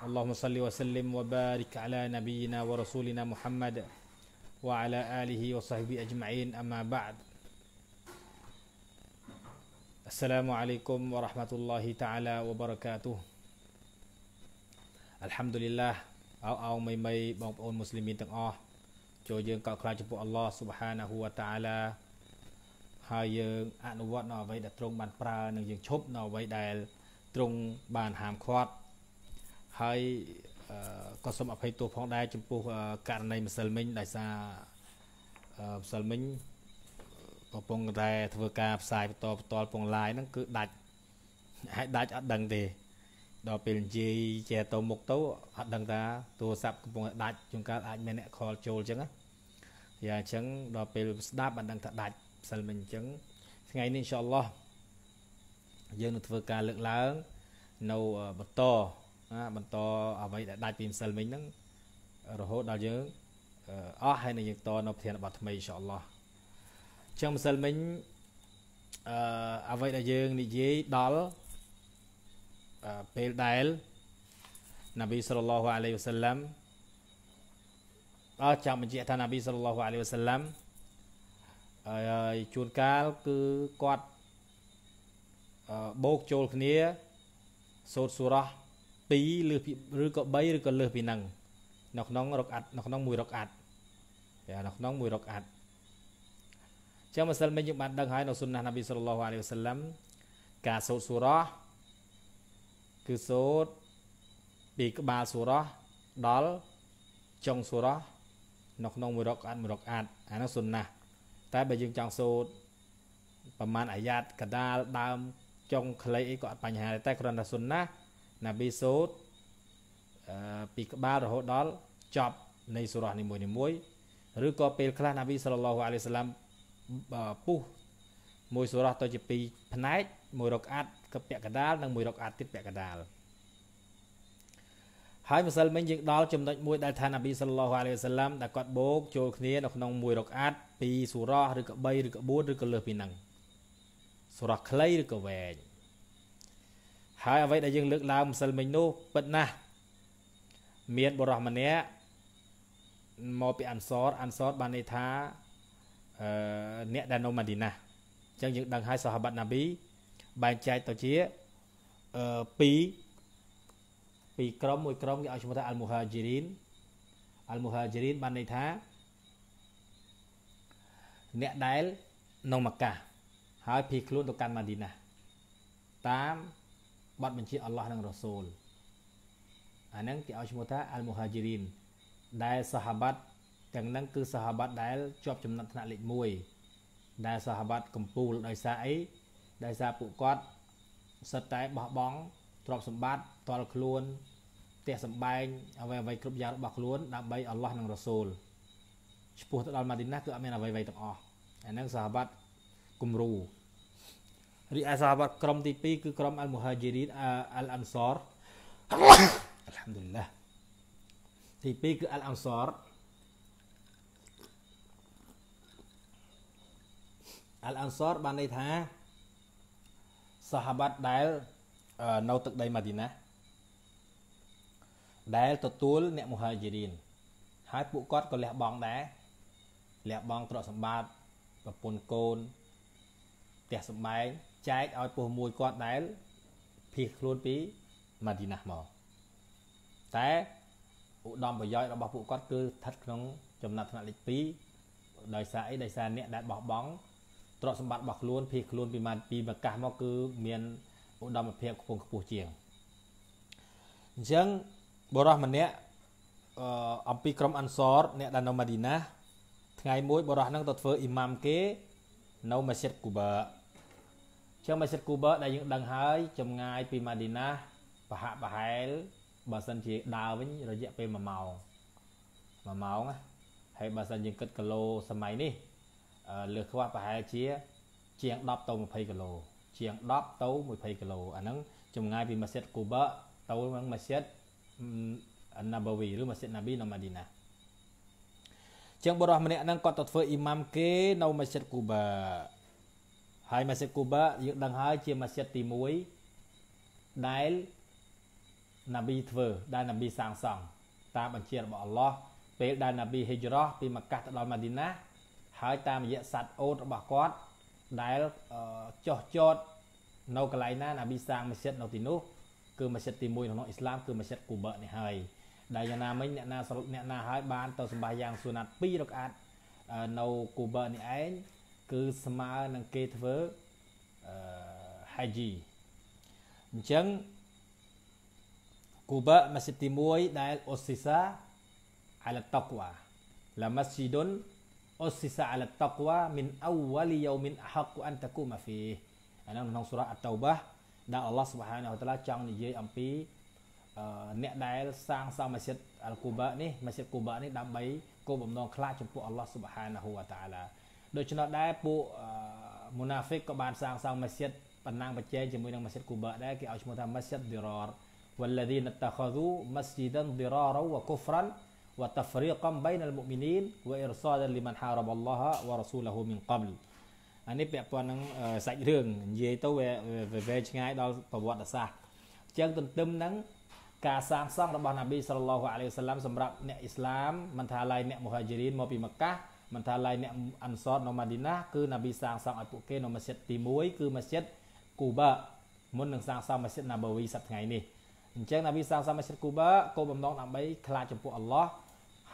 اللهم صل وسلم وبارك على نبينا ورسولنا محمد وعلى آله وصحبه أجمعين أما بعد السلام عليكم ورحمة الله تعالى وبركاته الحمد لله أو أو مي مي بعون مسلمين تقع جو جن كلا الله سبحانه وتعالى هاي أنوات نوعي دترون بان برا نجيم شوب نوعي دال ترون بان هام خوات ហើយក៏សូមអភ័យទោសផងដែរចំពោះករណីម្សិលមិញដោយសារម្សិលមិញកំពុងតែធ្វើការផ្សាយបន្តបន្តពងឡាយហ្នឹងគឺដាច់ហើយដាច់អត់ដឹងទេដល់ពេលនិយាយជាទៅមុខទៅអត់ដឹងថាទូរស័ព្ទកំពុងដាច់ជួនកាលអាចមានអ្នកខលចូលអញ្ចឹងណាយ៉ាអញ្ចឹងដល់ពេលស្ដាប់បានដឹងថាដាច់ផ្សិលមិញអញ្ចឹងថ្ងៃនេះអ៊ីនសាអល់ឡោះយើងនឹងធ្វើការលើកឡើងនៅបន្តបន្តអ្វីដែលដាច់ពីម្សិលមិញហ្នឹងរហូតដល់យើងអស់ហើយនឹងយើងតនៅប្រធានបទថ្មីអ៊ីនសាអល់ឡោះអញ្ចឹងម្សិលមិញអឺអ្វីដែលយើងនិយាយដល់ពេលដែលណាប៊ីសល្លោះអាឡៃវសឡាំអស់ចាំបញ្ជាក់ថាណាប៊ីសល្លោះអាឡៃវសឡាំហើយជួនកាលគឺគាត់បោកចូលគ្នាសូត្រសូរ៉ា2ឬឬក៏3ឬក៏លើសពីហ្នឹងនៅក្នុងរកអាត់នៅក្នុងមួយរកអាត់តែនៅក្នុងមួយរកអាត់ចឹងម្សិលមិញយើងបានដឹងហើយនៅសុនណះណាប៊ីសល្លោះអាឡៃវសឡាំការសូត្រសូរ៉ាគឺសូត្រពីក្បាលសូរ៉ាដល់ចុងសូរ៉ានៅក្នុងមួយរកអាត់មួយរកអាត់អានោះសុនណះតែបើយើងចង់សូត្រប្រមាណអាយ៉ាតកដាលដើមចុងខ្លីអីក៏អត់បញ្ហាដែរតែគ្រាន់តែសុនណះណាប៊ីសូតពីក្បាលរហូតដល់ចប់នៃសូរ៉ានីមួយនីមួយឬក៏ពេល ខ្លះណាប៊ីសល្លឡោះអាឡៃសាឡាំពុះមួយសូរ៉ាទៅជាពីរផ្នែកមួយរកអាត់កពាក់កដាលនិងមួយរកអាត់ទៀតពាក់កដាលហើយម្សិលមិញយើងដល់ចំណុចមួយដែលថាណាប៊ីសល្លឡោះអាឡៃសាឡាំដែលគាត់បូកចូលគ្នានៅក្នុងមួយរកអាត់ពីរសូរ៉ាឬក៏3ឬក៏4ឬក៏លើសពីហ្នឹងសូរ៉ាខ្លីឬក៏វែងហើយអ្វីដែលយើងលើកឡើងម្សិលមិញនោះពិតណាស់មានបរិសម្នាក់មកពីអានសរអានសរបានន័យថាអឺអ្នកដែលនៅម៉ាឌីណាអញ្ចឹងយើងដឹងហើយសាហាបាត់ណាប៊ីបែងចែកទៅជាអឺ2ពីរក្រុមមួយក្រុមគេឲ្យឈ្មោះថាអាល់មូហាជីរីនអាល់មូហាជីរីនបានន័យថាអ្នកដែលនៅម៉ាកាហើយភីខ្លួនទៅកាន់ម៉ាឌីណាតាមបទបញ្ជាអល់ឡោះនិងរ៉ាស៊ូលអាហ្នឹងគេឲ្យឈ្មោះថាអល់មូហាជីរីនដែលសាហាបាត់ទាំងហ្នឹងគឺសាហាបាត់ដែលជាប់ចំណាត់ថ្នាក់លេខ1ដែលសាហាបាត់កំពូលដោយសារអីដោយសារពួកគាត់សិតតែបោះបង់ទ្រព្យសម្បត្តិតល់ខ្លួនផ្ទះសម្បែងអ្វីអ្វីគ្រប់យ៉ាងរបស់ខ្លួនដើម្បីអល់ឡោះនិងរ៉ាស៊ូលឈ្មោះទៅដល់ម៉ាឌីណាគឺអត់មានអ្វីអ្វីទាំងអស់អាហ្នឹងសាហាបាត់គំរូរីឯសហវត្តក្រុមទី2គឺក្រុមអល់មូហាជីរីនអល់អានសរអល់ហាំឌុលឡាទី2គឺអល់អានសរអល់អានសរបានន័យថាសហវត្តដែលនៅទឹកដីម៉ាឌីណាដែលទទួលអ្នកមូហាជីរីនហើយពួកគាត់ក៏លះបង់ដែរលះបង់ទ្រព្យសម្បត្តិប្រពន្ធកូនផ្ទះសម្បែងចែកឲ្យពោះមួយគាត់ដែលភៀសខ្លួនពីម៉ាឌីណាស់មកតែឧត្តមប្រយោជន៍របស់ពួកគាត់គឺស្ថិតក្នុងចំណាត់ថ្នាក់លេខ2ដោយសារអីដោយសារអ្នកដែលបោះបង់ទ្រព្យសម្បត្តិរបស់ខ្លួនភៀសខ្លួន ពីម៉ាពីប្រកាសមកគឺ មានឧត្តមភាពខ្ពង់ខ្ពស់ជាងអញ្ចឹងបរិសម្នាក់អំពីក្រុមអានសរអ្នកដែលនៅម៉ាឌីណាថ្ងៃមួយបរិសហ្នឹងទៅធ្វើអ៊ីម៉ាមគេ នៅមស្ជីតគូបាចឹងមស្ជិតគូបឺដែលយើងដឹងហើយចម្ងាយពីម៉ាឌីណាប្រហាក់ប្រហែលបើសិនជាដើរវិញរយៈពេល1ម៉ោង1ម៉ោងហើយបើសិនយើងគិតគីឡូសម័យនេះលើខ្វះប្រហែលជា ជាង10ទៅ20គីឡូជាង10ទៅ20គីឡូអាហ្នឹងចម្ងាយពីមស្ជិតគូបឺទៅនឹងមស្ជិតណាបាវីឬមស្ជិតណាប៊ីនៅម៉ាឌីណាជាងបរិះម្នាក់ហ្នឹងគាត់ទៅធ្វើអ៊ីម៉ាំគេនៅមស្ជិតគូបាហើយម៉ាស៊ីតគូបាយើងដឹងហើយ ជាម៉ាស៊ីតទី1ដែលណាប៊ីធ្វើដែលណាប៊ីសាងសង់តាមបញ្ជារបស់អល់ឡោះពេលដែលណាប៊ីហិជ្រោះពីម៉ាកាសទៅដល់ម៉ាឌីណាហើយតាមរយៈសัตว์អូតរបស់គាត់ដែលចោះចតនៅកន្លែងណាណាប៊ីសាងម៉ាស៊ីតនៅទីនោះគឺម៉ាស៊ីតទី1ក្នុងអ៊ីស្លាមគឺម៉ាស៊ីតគូបានេះហើយ ដែលយ៉ាងណាមិញអ្នកណាសរុបអ្នកណាហើយបានទៅសម្បាយ៉ាងសុណាត់2រកអាត់នៅគូបានេះឯងគឺស្មើនឹងគេធ្វើអឺ haji អញ្ចឹងគូបាម៉ាស៊ីតទី1ដែលអូស៊ីសាអាឡាតាក់វ៉ាឡាម៉ាស៊ីដុនអូស៊ីសាអាឡាតាក់វ៉ាមីនអវលយូមីនអហកអានតាគូម៉ាហ្វីអានោះក្នុងសូរ៉ាអតតូបាដែលអល់ឡោះស៊ុបហានអ៊ូតាឡាចង់និយាយអំពីអ្នកដែលសាងសង់ម៉ាស៊ីតអល់គូបានេះម៉ាស៊ីតគូបានេះដើម្បីគោលបំណងខ្លាចចំពោះអល់ឡោះស៊ុបហានហូវតាឡាដូច្នោះដែរពួកមូណាហ្វិកក៏បានសាងសង់មស្ជីតបណ្ណាំងបច្ចេកជាមួយនឹងមស្ជីតគូបាដែរគេឲ្យឈ្មោះថាមស្ជីតឌីរ៉ារ والذين اتخذوا مسجدا ضرارا وكفرا وتفريقا بين المؤمنين وارصادا لمن حارب الله ورسوله من قبل អានេះពាក់ព័ន្ធនឹងសាច់រឿងនិយាយទៅវាវែងឆ្ងាយដល់ប្រវត្តិសាស្ត្រអញ្ចឹងទន្ទឹមនឹង ការសាងសង់របស់នប៊ីសល្លឡោះអាឡៃវសាឡាំសម្រាប់អ្នកអ៊ីស្លាមមិនថាឡើយអ្នកមូហាជីរីនមកពីមក្កាមិនថាឡៃអ្នកអនសតនៅម៉ាឌីណាគឺនប៊ីសាងសង់ឲ្យពួកគេនៅមស្ជីតទី1គឺមស្ជីតគូបាមុននឹងសាងសង់មស្ជីតណាបូវីសប្តាហ៍នេះអញ្ចឹងនប៊ីសាងសង់មស្ជីតគូបាគោលបំណងដើម្បីខ្លាចចំពោះអល់ឡោះ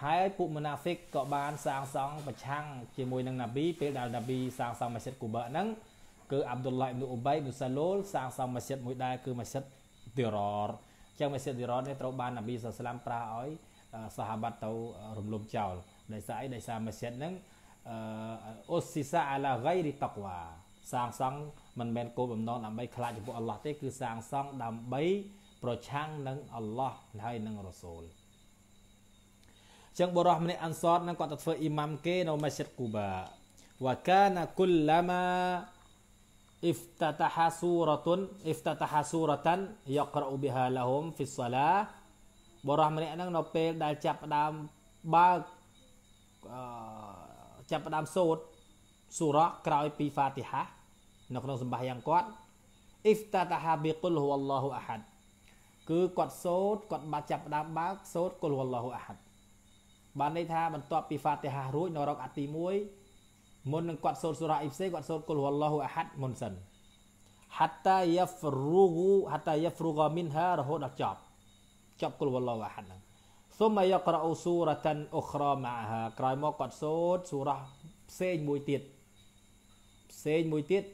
ហើយពួកមូណាហ្វិកក៏បាន សាងសង់ប្រឆាំងជាមួយនឹងណាប៊ីពេលដែលណាប៊ីសាងសង់មស្ជីតគូបាហ្នឹងគឺអាប់ឌុលឡាហ៊ីប៊ីអ៊ូបៃប៊ីសាឡូលសាងសង់មស្ជីតមួយដែរគឺមស្ជីតឌីរ៉រអញ្ចឹងមស្ជីតឌីរ៉រនេះត្រូវបានណាប៊ីសាសឡាមប្រើឲ្យសាហាបាត់ទៅរំលំចោលដោយសារអីដោយសារមស្ជីតហ្នឹងអ៊ូស៊ីសាអាឡាហ្គៃរីតកវ៉ាសាងសង់មិនមែនគោលបំណងដើម្បីខ្លាចចំពោះអល់ឡោះទេគឺសាងសង់ដើម្បីប្រឆាំងនឹងអល់ឡោះហើយនឹងរ៉ូសូលចឹងបុរសម្នាក់អានសតនឹងគាត់ទៅធ្វើអ៊ីម៉ាំគេនៅមស្ជីតគូបាវ៉ាកាណាគុលឡាម៉ា افتتح سورة افتتح سورة يقرأ بها لهم في الصلاة បរិះម្នាក់ហ្នឹងនៅពេលដែលចាប់ដើមបើកចាប់ផ្ដើមសូត្រសូរ៉ាក្រោយពីហ្វាទីហានៅក្នុងសម្បាសយ៉ាងគាត់អ៊ីហ្វតាតាហាប៊ីគុលហ៊ូអល់ឡោះអាហាត់គឺគាត់សូត្រគាត់បានចាប់ផ្ដើមបើកសូត្រគុលហ៊ូអល់ឡោះអាហាត់បានន័យថាបន្ទាប់ពីហ្វាទីហារួចនៅរកអាទី1មុននឹងគាត់សូត្រសូរ៉ាអ៊ីផ្សេគាត់សូត្រគុលហ៊ូអល់ឡោះអាហាត់មុនសិន hatta yafrughu hatta yafrugha minha រហូតដល់ចប់ចប់គុលវល់ឡោអាហាត់ហ្នឹងសុមយករអ៊ូស៊ូរតានអ៊ុក្រម៉ាហាក្រោយមកគាត់សូត្រសូរ៉ាផ្សេងមួយទៀតផ្សេងមួយទៀត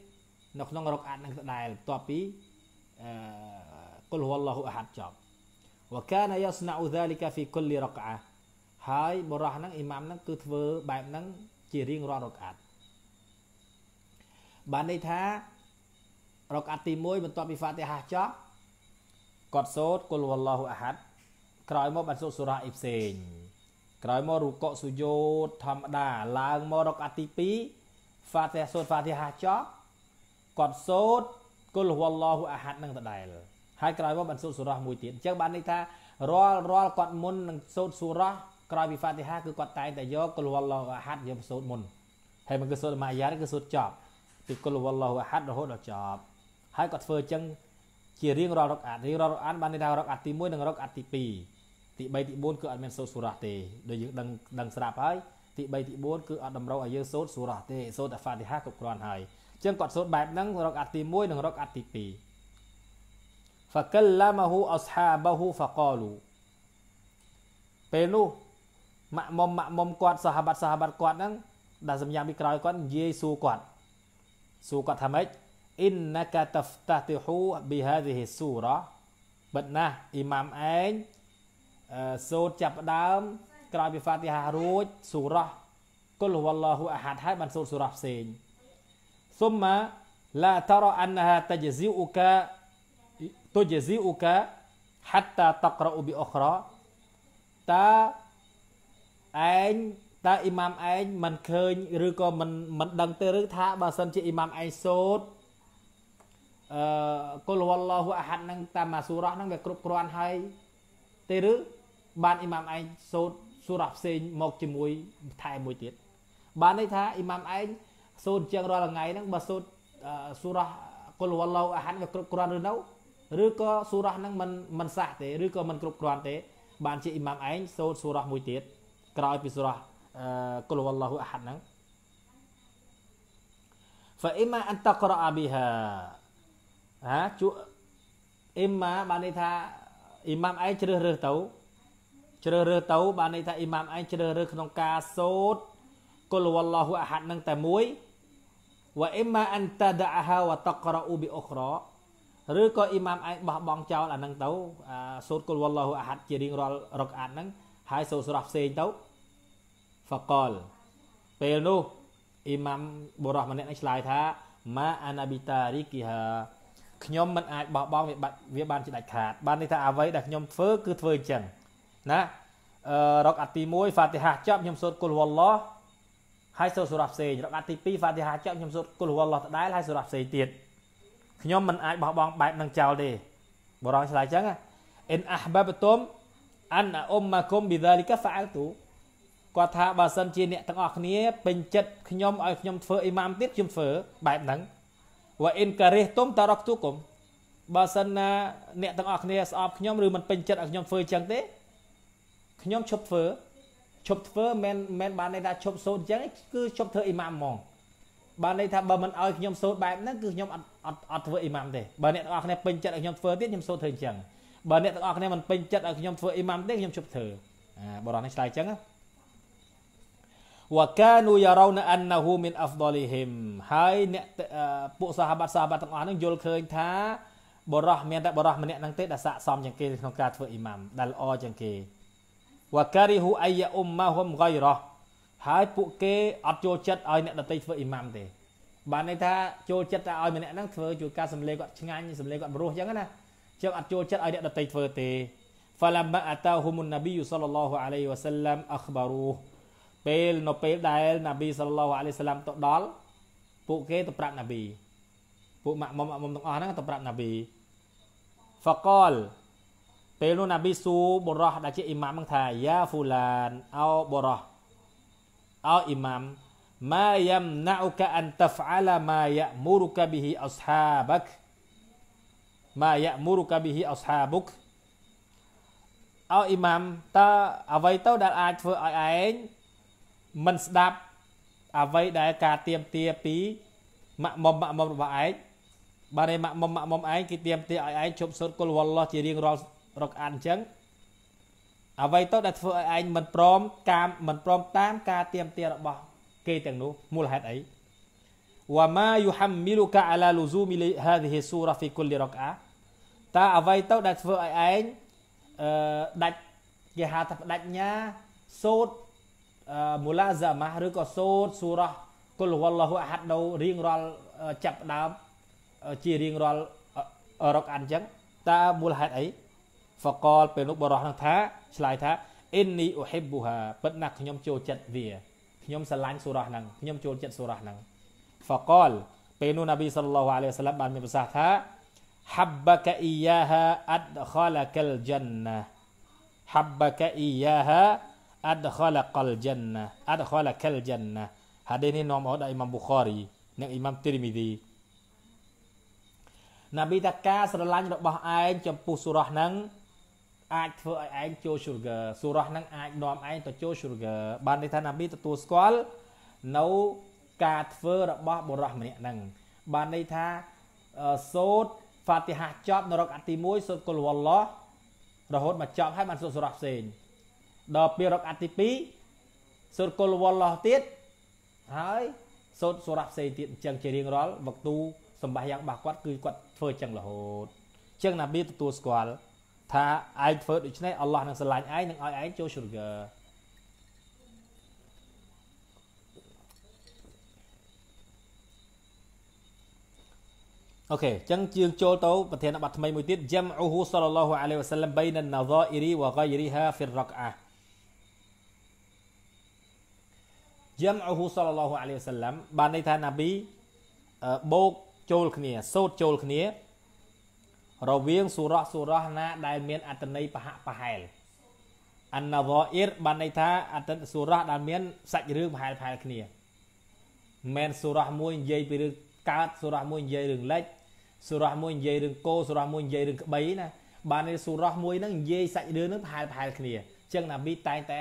នៅក្នុងរកអាត់នឹងដដែលបន្ទាប់ពីអឺគុលហ៊ូអល់ឡោះអាហាត់ចប់វកានយ៉ាស្ណាឧដាលីកាហ្វីគុលលីរកអាហើយបរោះហ្នឹងអ៊ីម៉ាមហ្នឹងគឺធ្វើបែបហ្នឹងជារៀងរាល់រកអាត់បានន័យថារកអាត់ទី1បន្ទាប់ពីហ្វាទីហាចប់គាត់សូត្រគុលហ៊ូអល់ឡោះអាហាត់ក្រោយមកបានសូត្រសូរ៉ាអីផ្សេងក្រោយមករូកសុយោតធម្មតាឡើងមករកអាទី2ហ្វាទះសូត្រហ្វាទះចប់គាត់សូត្រគុលហួឡោអាហាត់នឹងដដែល ហើយក្រោយមកបានសូត្រសូរ៉ាមួយទៀតអញ្ចឹងបានន័យថារាល់រាល់គាត់មុននឹងសូត្រសូរ៉ាក្រោយពីហ្វាទះគឺគាត់តែងតែយកគុលហួឡោអាហាត់យកសូត្រមុនហើយមិនគឺសូត្រម៉ាយ៉ាគឺសូត្រចប់ពីគុលហួឡោអាហាត់រហូតដល់ចប់ ហើយគាត់ធ្វើអញ្ចឹងជារៀងរាល់រកអាត់រៀងរាល់រកអាត់បានន័យថារកអាត់ទី1និងរកអាត់ទី2ទី3ទី4គឺអត់មានសូត្រសូរ៉ាទេដូចយើងដឹងដឹងស្រាប់ហើយទី3ទី4គឺអត់តម្រូវឲ្យយើងសូត្រសូរ៉ាទេសូត្រតែហ្វាទីហាគ្រប់គ្រាន់ហើយអញ្ចឹងគាត់សូត្របែបហ្នឹងរកអាត់ទី1និងរកអាត់ទី2 فكلمه اصحابه فقالوا ពេលនោះម៉ាក់មុំម៉ាក់មុំគាត់សហបាត់សហបាត់គាត់ហ្នឹងដែលសម្ញាំពីក្រោយគាត់និយាយសួរគាត់សួរគាត់ថាម៉េចអ៊ីនណាកាតាហ្វតាទីហ៊ូប៊ីហាឌីហ៊ីស៊ូរ៉ាបិទណាស់អ៊ីម៉ាមឯងសូត្រចាប់ដើមក្រោយពីហ្វាទីហារួចស៊ូរ៉ាគុលវ៉ាឡោហ៊ូអាហាត់ហើយបានសូត្រស៊ូរ៉ាផ្សេងសុំម៉ាឡាតារ៉អានហាតាជេស៊ីអ៊ូកាតូជេស៊ីអ៊ូកាហាត់តាតក្រអ៊ូប៊ីអ៊ូក្រ៉ាតើឯងតើអ៊ីម៉ាមឯងមិនឃើញឬក៏មិនមិនដឹងទេឬថាបើសិនជាអ៊ីម៉ាមឯងសូត្រអឺកុលវ៉ាឡោះអាហាត់ហ្នឹងតាមអាសូរ៉ាហ្នឹងវាគ្រប់គ្រាន់ហើយទេឬបានអ៊ីម៉ាមឯងសូត្រសូរ៉ាផ្សេងមកជាមួយថែមួយទៀតបានន័យថាអ៊ីម៉ាមឯងសូត្រជាងរាល់ថ្ងៃហ្នឹងបើសូត្រសូរ៉ាកុលវ៉ាឡោះអាហាត់វាគ្រប់គ្រាន់ឬនៅឬក៏សូរ៉ាហ្នឹងมันมันសះទេឬក៏มันគ្រប់គ្រាន់ទេ បានជាអ៊ីម៉ាមឯងសូត្រសូរ៉ាមួយទៀតក្រោយពីសូរ៉ាកុលវ៉ាឡោះអាហាត់ហ្នឹង فإما أن تقرأ بها ហាជួអ៊ីម៉ាបានន័យថាអ៊ីម៉ាមឯងជ្រើសរើសទៅជ្រើសរើសទៅបានន័យថាអ៊ីម៉ាមឯងជ្រើសរើសក្នុង ការសូត្រគុលវល្លាហ៊ូអាហាត់នឹងតែមួយវ៉ាអ៊ីម៉ាអានតាដាហាវ៉ាតក្រអ៊ូប៊ីអ៊ុក្រឬក៏អ៊ីម៉ាមឯងបោះបង់ចោលអានឹងទៅ សូត្រគុលវល្លាហ៊ូអាហាត់ជារៀងរាល់រកអាត់នឹងហើយសូត្រស្រស់ផ្សេងទៅហ្វកលពេលនោះអ៊ីម៉ាមបុរសម្នាក់នេះឆ្លើយថាម៉ាអានាប៊ីតារីគីហាខ្ញុំមិនអាចបោះបង់វាបាត់វាបានជាដាច់ខាត បាននេះថាអ្វីដែលខ្ញុំធ្វើគឺធ្វើអញ្ចឹងណាអឺរកអាទី1ហ្វាទីហាចប់ខ្ញុំសូត្រគុលវ៉ាឡោះហើយសូត្រសូរ៉ាផ្សេងរកអាទី2ហ្វាទីហាចប់ខ្ញុំសូត្រគុលវ៉ាឡោះដដែលហើយសូរ៉ាផ្សេងទៀតខ្ញុំមិនអាចបោះបង់បែបនឹងចោលទេ បរងឆ្លើយអញ្ចឹងអិនអះបាបតុមអានអ៊ុំម៉ាគុំប៊ីដាលីកាហ្វាអលទូគាត់ថាបើសិនជាអ្នកទាំងអស់គ្នាពេញចិត្តខ្ញុំឲ្យខ្ញុំធ្វើអ៊ីម៉ាមទៀតខ្ញុំធ្វើបែបហ្នឹងវ៉ាអ៊ីនការេះទុំតារកទូគុំបើសិនណាអ្នកទាំងអស់គ្នាស្អប់ខ្ញុំឬមិនពេញចិត្តឲ្យខ្ញុំធ្វើចឹងទេខ្ញុំឈប់ធ្វើឈប់ធ្វើមិនមិនបានន័យថាឈប់សូត្រចឹងគឺឈប់ធ្វើអ៊ីម៉ាមហ្មង បានន័យថាបើមិនឲ្យខ្ញុំសូត្របែបហ្នឹងគឺខ្ញុំអត់អត់អត់ធ្វើអ៊ីម៉ាមទេបើអ្នកទាំងអស់គ្នាពេញចិត្តឲ្យខ្ញុំធ្វើទៀតខ្ញុំសូត្រធ្វើអញ្ចឹងបើអ្នកទាំងអស់គ្នាមិនពេញចិត្តឲ្យខ្ញុំធ្វើអ៊ីម៉ាមទេខ្ញុំឈប់ធ្វើអាបរិះនេះឆ្លើយអញ្ចឹងណាវកានូយ៉ារ៉ូណាអានណាហ៊ូមីនអាហ្វដលីហ៊ីមហើយអ្នកពួកសាហាបាត់សាហាបាត់ទាំងអស់ហ្នឹងយល់ឃើញ ថា បរោះមានតែបរោះម្នាក់ហ្នឹងទេដែលស័កសមជាងគេក្នុងការធ្វើអ៊ីម៉ាំដែលល្អជាងគេវការីហ៊ូអាយ៉ាអ៊ុមម៉ាហ៊ុមហ្កៃរ៉ោះហើយពួកគេអត់ចូលចិត្តឲ្យអ្នកដទៃធ្វើអ៊ីម៉ាំទេ បានន័យថាចូលចិត្តតែឲ្យម្នាក់ហ្នឹងធ្វើជួយការសម្លេងគាត់ឆ្ងាញ់សម្លេងគាត់ព្រោះអញ្ចឹងណាជាងអត់ចូលចិត្តឲ្យអ្នកដទៃធ្វើទេ فلما أتاهم النبي صلى الله عليه وسلم أخبروه ពេលនៅពេលដែលណាប៊ីសាឡឡោះអាឡៃសាឡាមទៅដល់ពួកគេទៅប្រាប់ណាប៊ីពួកម៉ាក់មុំម៉ាក់មុំទាំងអស់ហ្នឹងទៅប្រាប់ណាប៊ីហ្វកលពេលនោះណាប៊ីស៊ូបរោះដែលជាអ៊ីម៉ាមហ្នឹងថាយ៉ាហ្វូឡានអោបរោះអោអ៊ីម៉ាមម៉ាយ៉ាំណាអ៊ូកាអានតាហ្វអាឡាម៉ាយ៉ាមូរូកាប៊ីហ៊ីអស្ហាបកម៉ាយ៉ាមូរូកាប៊ីហ៊ីអស្ហាបុកអោអ៊ីម៉ាមតើអ្វីទៅដែលអាចធ្វើឲ្យឯងមិនស្ដាប់អ្វីដែលការទៀមទាពីម៉ាក់មុំម៉ាក់មុំរបស់ឯងបាទឯម៉ាក់មុំម៉ាក់មុំឯងគេទៀមទាឲ្យឯងជប់សូត្រគុលវល់ឡោះជារៀងរាល់រកអានអញ្ចឹងអ្វីទៅដែលធ្វើឲ្យឯងមិនព្រមតាមមិនព្រមតាមការទៀមទារបស់គេទាំងនោះមូលហេតុអីវ៉ាម៉ាយូហាំមីលូកាអាឡាលូស៊ូមីលីហាឌីហ៊ីស៊ូរ៉ាហ្វីគុលលីរកអាតើអ្វីទៅដែលធ្វើឲ្យឯងអឺដាច់គេហៅថាបដញ្ញាសូត្រមូឡាហ្សាម៉ាស់ឬក៏សូតស៊ូរ៉ាគុលវល់ឡហ៊ូអាហាត់នៅរៀងរាល់ចាប់ដើមជារៀងរាល់រកអានអញ្ចឹងតើមូលហេតុអីហ្វកល ពេលនោះបរោះនឹងថាឆ្លើយថាអ៊ីននីអ៊ូហ៊ីប៊ូហាពិតណាស់ខ្ញុំចូលចិត្តវាខ្ញុំស្រឡាញ់សូរ៉ាហ្នឹងខ្ញុំចូលចិត្តសូរ៉ាហ្នឹងហ្វកល ពេលនោះណាប៊ីសល្លោះអាឡៃវសាឡាំបានមានប្រសាសន៍ថា حبك إياها أدخلك الجنة حبك إياها อัดคอละกอลจันนะอัดคอละคัลจันนะฮะดีนี้นอมอดอิมัมบุคอรีនិងអ៊ីម៉ាំទីរមីឌីណាប៊ីតាការស្រឡាញ់របស់ឯងចំពោះសុរ៉ះហ្នឹងអាចធ្វើឲ្យឯងចូល sugar សុរ៉ះហ្នឹងអាចនាំឯងទៅចូល sugar បានន័យថាណាប៊ីទទួលស្គាល់នៅការធ្វើរបស់បុរសម្នាក់ហ្នឹងបានន័យថាសូត្រហ្វាទីហាចប់នៅរកអាទី1សូត្រកុលវ៉ាឡោះរហូតមកចប់ហើយបានសូត្រសុរ៉ះផ្សេងដល់ពីរកអាទី2សូត្រគុលវល់ឡោះទៀតហើយសូត្រសូរ៉ាផ្សេងទៀតអញ្ចឹងជារៀងរាល់វកទូសម្បាយ៉ាងរបស់គាត់គឺគាត់ធ្វើអញ្ចឹងរហូតអញ្ចឹងណាប៊ីទទួលស្គាល់ថាឯងធ្វើដូច្នេះអល់ឡោះនឹងស្រឡាញ់ឯងនឹងឲ្យឯងចូលជ្រកអូខេអញ្ចឹងយើងចូលទៅប្រធានបទថ្មីមួយទៀតយ៉ាំអ៊ូហ៊ូសល្លឡោះអាឡៃវ៉ាសាឡាំបៃណាណាហ្សាអ៊ីរីវ៉ាហ្កាយរីហាហ្វីររកអាយមអហ៊ូសលឡោះអាលីវសាឡាំបានន័យថាណាប៊ីបោកចូលគ្នាសូត្រចូលគ្នា រវាងសូរ៉ះសូរ៉ះណា ដែលមានអត្តន័យបហៈបហែលអណាវ៉អ៊ីរបានន័យថាអត្តសូរ៉ះដែលមានសាច់រឿងបហែលបហែលគ្នាមែនសូរ៉ះមួយនិយាយពីរឿងកើតសូរ៉ះមួយនិយាយរឿងលិចសូរ៉ះមួយនិយាយរឿងគោសូរ៉ះមួយនិយាយរឿងក្បីណាបានន័យសូរ៉ះមួយហ្នឹងនិយាយសាច់រឿងហ្នឹងបហែលបហែលគ្នាអញ្ចឹងណាប៊ីតែងតែ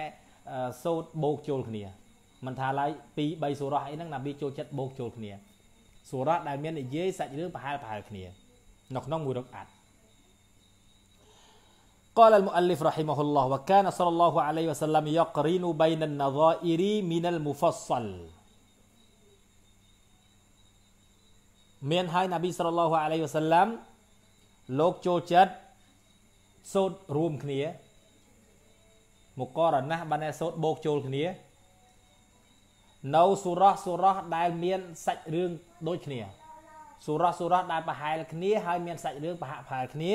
សូត្របោកចូលគ្នាមិនថាឡើយ2 3សូរ៉ាអីហ្នឹងណាប៊ីចូលចិត្តបូកចូលគ្នាសូរ៉ាដែលមាននិយាយសាច់រឿងប្រហែលប្រហែលគ្នានៅក្នុងមួយរកអាត់ قال المؤلف رحمه الله وكان صلى الله عليه وسلم يقرن بين النظائر من المفصل មានហើយនប៊ីសលឡោះអាឡៃវសឡាំលោកចូលចិត្តសូត្ររួមគ្នាមកករណះបានតែសូត្របូកចូលគ្នានៅសូរ៉ះសូរ៉ះដែល មានសាច់រឿងដូចគ្នាសូរ៉ះសូរ៉ះដែលប្រហែលគ្នាហើយមាន សាច់រឿងប្រហាក់ប្រហែលគ្នា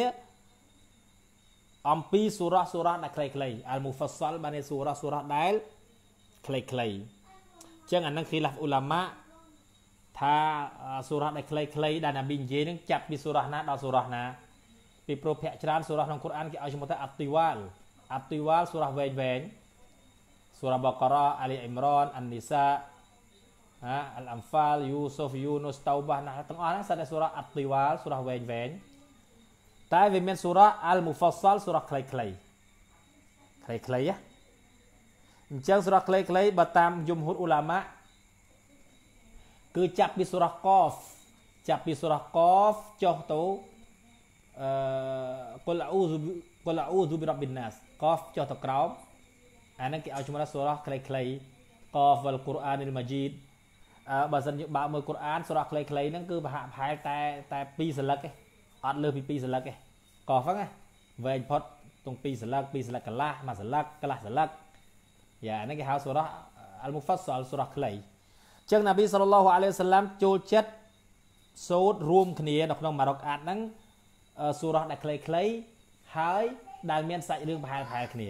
អំពីសូរ៉ះសូរ៉ះដែលខ្លីៗអលមូហ្វាសលបានសូរ៉ះសូរ៉ះដែលខ្លីៗអញ្ចឹងអានឹងគឺឡាហ្វអ៊ូឡាម៉ាថាសូរ៉ះដែលខ្លីៗដែលណាប៊ីនិយាយនឹងចាប់ពីសូរ៉ះណាដល់សូរ៉ះណាពីព្រោះភាកច្រើនសូរ៉ះក្នុងកូរ៉ានគេឲ្យឈ្មោះថាអាត់ទីវ៉ាល់អាត់ទីវ៉ាល់សូរ៉ះវែងវែង Surah Baqarah, Ali Imran, An-Nisa, Al-Anfal, Yusuf, Yunus, Taubah ណាទាំងអស់ហ្នឹងសិតតែ surah At-Tiwal surah វែងវែងតែវាមាន surah Al-Mufassal surah ខ្លីខ្លីខ្លីខ្លីណាអញ្ចឹង surah ខ្លីខ្លីបើតាមយមហ៊ុតឧឡាម៉ាគឺចាប់ពី surah Qaf ចាប់ពី surah Qaf ចុះទៅអឺ qul a'udhu qul a'udhu bi rabbin nas Qaf ចុះទៅក្រោមអាហ្នឹងគេឲ្យឈ្មោះថាសូរ៉ាខ្លីៗកហ្វលកូរ៉ានអ៊ីលម៉ាជីតអឺបើសិនយើងបើកមើលកូរ៉ានសូរ៉ាខ្លីៗហ្នឹងគឺប្រហាក់ប្រហែលតែតែ2សន្លឹកឯងអត់លើសពី2សន្លឹកឯងកហ្វហ្នឹងវែងផុតຕົង2សន្លឹក2សន្លឹកកន្លះមួយសន្លឹកកន្លះសន្លឹកយ៉ាហ្នឹងគេហៅសូរ៉ាអលមូហ្វាសលសូរ៉ាខ្លីអញ្ចឹងណាប៊ីសល្លឡោះអាឡៃសាឡាំចូលចិត្តសូត្ររួម គ្នានៅក្នុងម៉ារ៉ុកអាតហ្នឹងសូរ៉ាដែលខ្លីៗហើយដែលមានសាច់រឿងប្រហែលៗគ្នា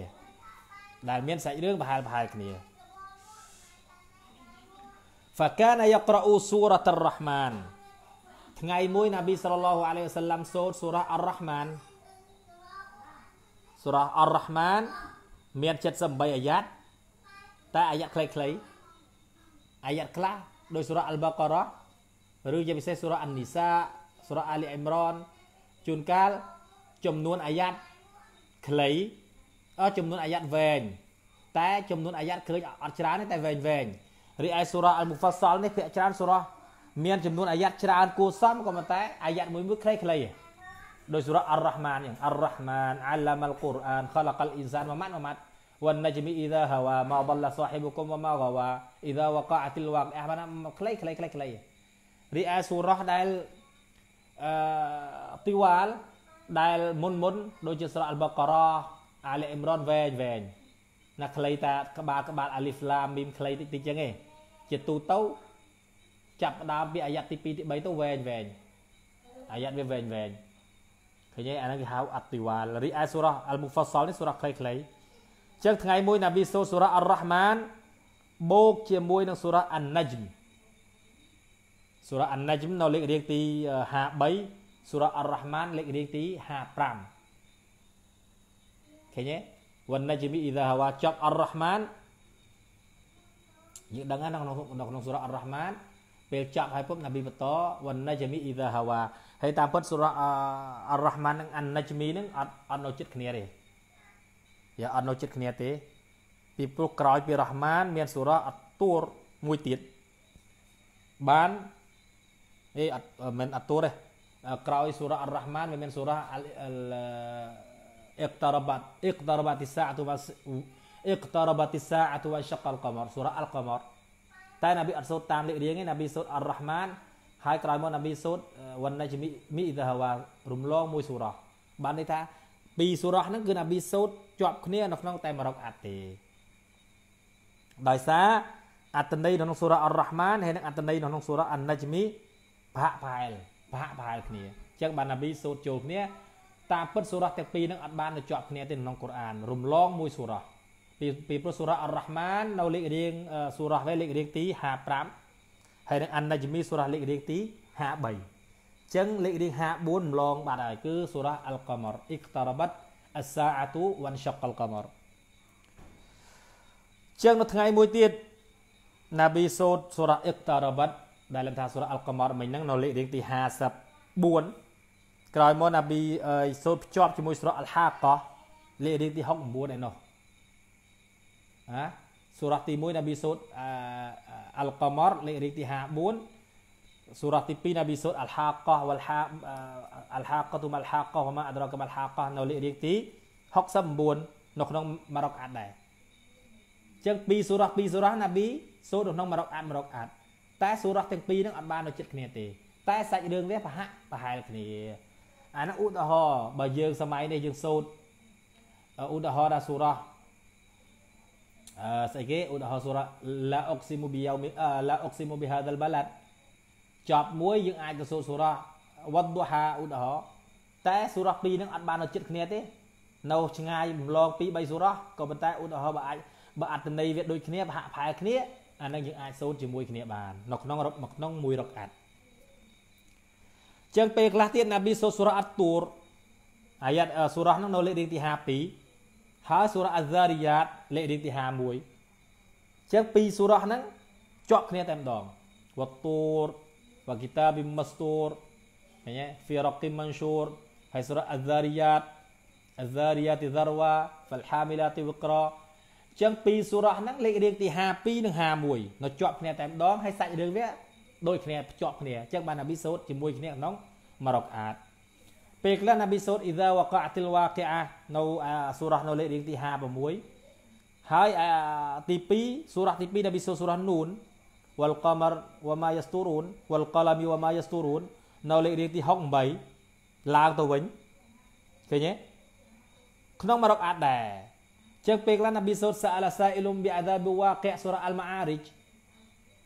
ដែលមានសាច់រឿងប្រហែលប្រហែលគ្នា فكان يقرأ سورة الرحمن ថ្ងៃមួយណាប៊ីសល្លឡោះអាឡៃវ៉ាសឡាំសូត្រសូរ៉ាអររ៉ហ្មានសូរ៉ាអររ៉ហ្មានមាន78អាយ៉ាត់តែអាយ៉ាត់ខ្លីៗអាយ៉ាត់ខ្លះដោយសូរ៉ាអលបាការ៉ាឬជាពិសេសសូរ៉ាអាននីសាសូរ៉ាអាលីអ៊ីមរ៉ានជួនកាលចំនួនអាយ៉ាត់ខ្លីចំនួនអាយ៉ាត់វែងតែចំនួនអាយ៉ាត់ឃើញអត់ច្រើនទេតែវែងវែងរីឯសូរ៉ាអល់មូហ្វាសលនេះភាគច្រើនសូរ៉ាមាន ចំនួនអាយ៉ាត់ច្រើនគួរសមក៏ប៉ុន្តែអាយ៉ាត់មួយមួយខ្លីៗដោយសូរ៉ាអររ៉ាហ្មានយ៉ាងអររ៉ាហ្មានអាឡាម៉ាល់កូរ៉ានខលកលអ៊ីនសានម៉ាម៉ាត់ម៉ាម៉ាត់វ៉ាន់ណជ្មីអ៊ីដាហាវ៉ាម៉ាដលសាហ៊ីបុគុមវ៉ាម៉ាហ្គាវ៉ាអ៊ីដាវ៉ាកាអតិលវ៉ាកអះបានខ្លីខ្លីខ្លីខ្លីរីឯសូរ៉ាដែលអឺទីវ៉ាលដែលមុនមុនដូចជាសូរ៉ាអល់បាការ៉ាអាលីអ៊ីមរ៉នវែងវែងណាខ្លីតាក្បាលក្បាលអាលីហ្វឡាមីមខ្លីតិចតិចចឹងឯងជាទូទៅចាប់ផ្ដើមពីអាយ៉ាត់ទី2ទី3ទៅវែងវែងអាយ៉ាត់វាវែងវែងឃើញទេអាហ្នឹងគេហៅអតិវ៉ាលរីឯសូរ៉ាអលមូហ្វាសលនេះសូរ៉ាខ្លីៗអញ្ចឹងថ្ងៃមួយណាប៊ីសូសូរ៉ាអររ៉ាហ្ម៉ានបូកជាមួយនឹងសូរ៉ាអានណាជ្មសូរ៉ាអានណាជ្មនៅលេខរៀងទី53សូរ៉ាអររ៉ាហ្ម៉ានលេខរៀងទី55ឃើញទេវណ្ណជមីអ៊ីដាហវ៉ាចប់អររ៉ហ្ម៉ានយើងដឹងណាក្នុងក្នុងសូរ៉ាអររ៉ហ្ម៉ានពេលចប់ហើយពុទ្ធណាប៊ីបន្តវណ្ណជមីអ៊ីដាហវ៉ាហើយតាមពុទ្ធសូរ៉ាអររ៉ហ្ម៉ាននិងអានណជមីនឹងអត់អត់នៅចិត្តគ្នាទេយ៉ាអត់នៅចិត្តគ្នាទេពីព្រោះក្រោយពីរ៉ហ្ម៉ានមានសូរ៉ាអតូរមួយទៀតបានអេអត់មិនអតូរទេក្រោយសូរ៉ាអររ៉ហ្ម៉ានវាមានសូរ៉ាអល اقتربت اقتربت الساعة اقتربت الساعة وانشق القمر សូរ៉ាអល់កមរតែនប៊ីអត់សូត្រតាមលេខរៀងទេនប៊ីសូត្រអររ៉ហ្មាន ហើយក្រោយមកនប៊ីសូត្រវណ្ណជមីមីអ៊ីដាវ៉ារំលងមួយសូរ៉ាបានន័យថាពីរសូរ៉ាហ្នឹងគឺនប៊ីសូត្រជាប់គ្នានៅក្នុងតែមួយរកអាត់ទេដោយសារអត្តន័យនៅក្នុងសូរ៉ាអររ៉ហ្មានហើយនិងអត្តន័យនៅក្នុងសូរ៉ាអនណជមីប្រហាក់ប្រហែលប្រហាក់ប្រហែលគ្នាអញ្ចឹងបាននប៊ីសូត្រចូលគ្នាតាមពិតសូរ៉ាទាំងពីរហ្នឹងអត់បានទៅជាប់គ្នាទេក្នុងកូរ៉ានរំលងមួយសូរ៉ាពីពីព្រោះសូរ៉ាអររ៉ាហ្ម៉ាន នៅលេខរៀងសូរ៉ាវិញលេខរៀងទី55ហើយនឹងអានណាជមីសូរ៉ាលេខរៀងទី53អញ្ចឹងលេខរៀង54រំលងបាត់ហើយគឺសូរ៉ាអល់កមរអ៊ីកតារ៉ាបាត់អសាអាទូវ៉ាន់ឆកលកមរចឹងនៅថ្ងៃមួយទៀតណាប៊ីសូតសូរ៉ាអ៊ីកតារ៉ាបាត់ដែលលំថាសូរ៉ាអល់កមរមិញហ្នឹងនៅលេខរៀងទី54ក្រោយមកអាប៊ីសូត្រភ្ជាប់ជាមួយស្រកអលហាកោះលេខរៀងទី69ឯនោះណាសូរ៉ាទី1នប៊ីសូត្រអលកមរលេខរៀងទី54សូរ៉ាទី2នប៊ីសូត្រអលហាកោះវលហាអលហាកតុមអលហាកោះវម៉ាអដ្រកមអលហាកោះនៅលេខរៀងទី69នៅក្នុងម៉ារ៉ុកអាត់ដែរចឹងពីសូរ៉ាពីសូរ៉ាណាប៊ីសូត្រនៅក្នុងម៉ារ៉ុកអាត់ម៉ារ៉ុកអាត់តែសូរ៉ាទាំងពីរហ្នឹងអត់បាននៅចិត្តគ្នាទេតែសាច់រឿងវាប្រហាក់ប្រហែលគ្នាអានោះឧទាហរណ៍បើយើងសម័យនេះយើងសូត្រឧទាហរណ៍ថាសូរ៉ាអឺស្អីគេឧទាហរណ៍សូរ៉ាឡាអុកស៊ីមូប៊ីយ៉ោមីឡាអុកស៊ីមូប៊ីហាដាល់បាឡាត់ចប់មួយយើងអាចទៅសូត្រសូរ៉ាវ៉ាត់ឌូហាឧទាហរណ៍តែសូរ៉ាពីរហ្នឹងអត់បាននៅចិត្តគ្នាទេ នៅឆ្ងាយម្លងពី3សូរ៉ាក៏ប៉ុន្តែឧទាហរណ៍បើអាចបើអត្តន័យវាដូចគ្នាប្រហាក់ប្រហែលគ្នាអានឹងយើងអាចសូត្រជាមួយគ្នា បាននៅក្នុងក្នុងមួយរកអាត់ចឹងពេលខ្លះទៀតណាប៊ីសូសូរ៉ាអត់តូរអាយ៉ាត់សូរ៉ាហ្នឹងនៅលេខរៀងទី52ហើយសូរ៉ាអាហ្សារីយ៉ាតលេខរៀងទី51ចឹងពីរសូរ៉ាហ្នឹងជាប់គ្នាតែម្ដងវតូរវគីតាប៊ីមស្តូរឃើញទេហ្វីរ៉ាគីម៉ាន់ឈូរហើយសូរ៉ាអាហ្សារីយ៉ាតអាហ្សារីយ៉ាតហ្សារវ៉ាហ្វលហាមីឡាទីវក្រចឹងពីរសូរ៉ាហ្នឹងលេខរៀងទី52និង51នៅជាប់គ្នាតែម្ដងហើយសាច់រឿងវាដូចគ្នាភ្ជាប់គ្នាអញ្ចឹងបាននប៊ីសូតជាមួយគ្នាក្នុងមរ៉ុកអាតពេលខ្លះនប៊ីសូតអ៊ីដាវកអតិលវកអានៅសូរ៉ានៅលេខរៀងទី56ហើយទី2សូរ៉ាទី2នប៊ីសូតសូរ៉ានូន والقمر وما يسترون والقلم وما يسترون នៅលេខរៀងទី68ឡើងទៅវិញឃើញទេក្នុងមរ៉ុកអាតដែរចឹងពេលខ្លះនប៊ីសូតសាអាឡាសាអ៊ីលុំប៊ីអាដាប៊ូវ៉ាកេសូរ៉ាអល់ម៉ាអារីជ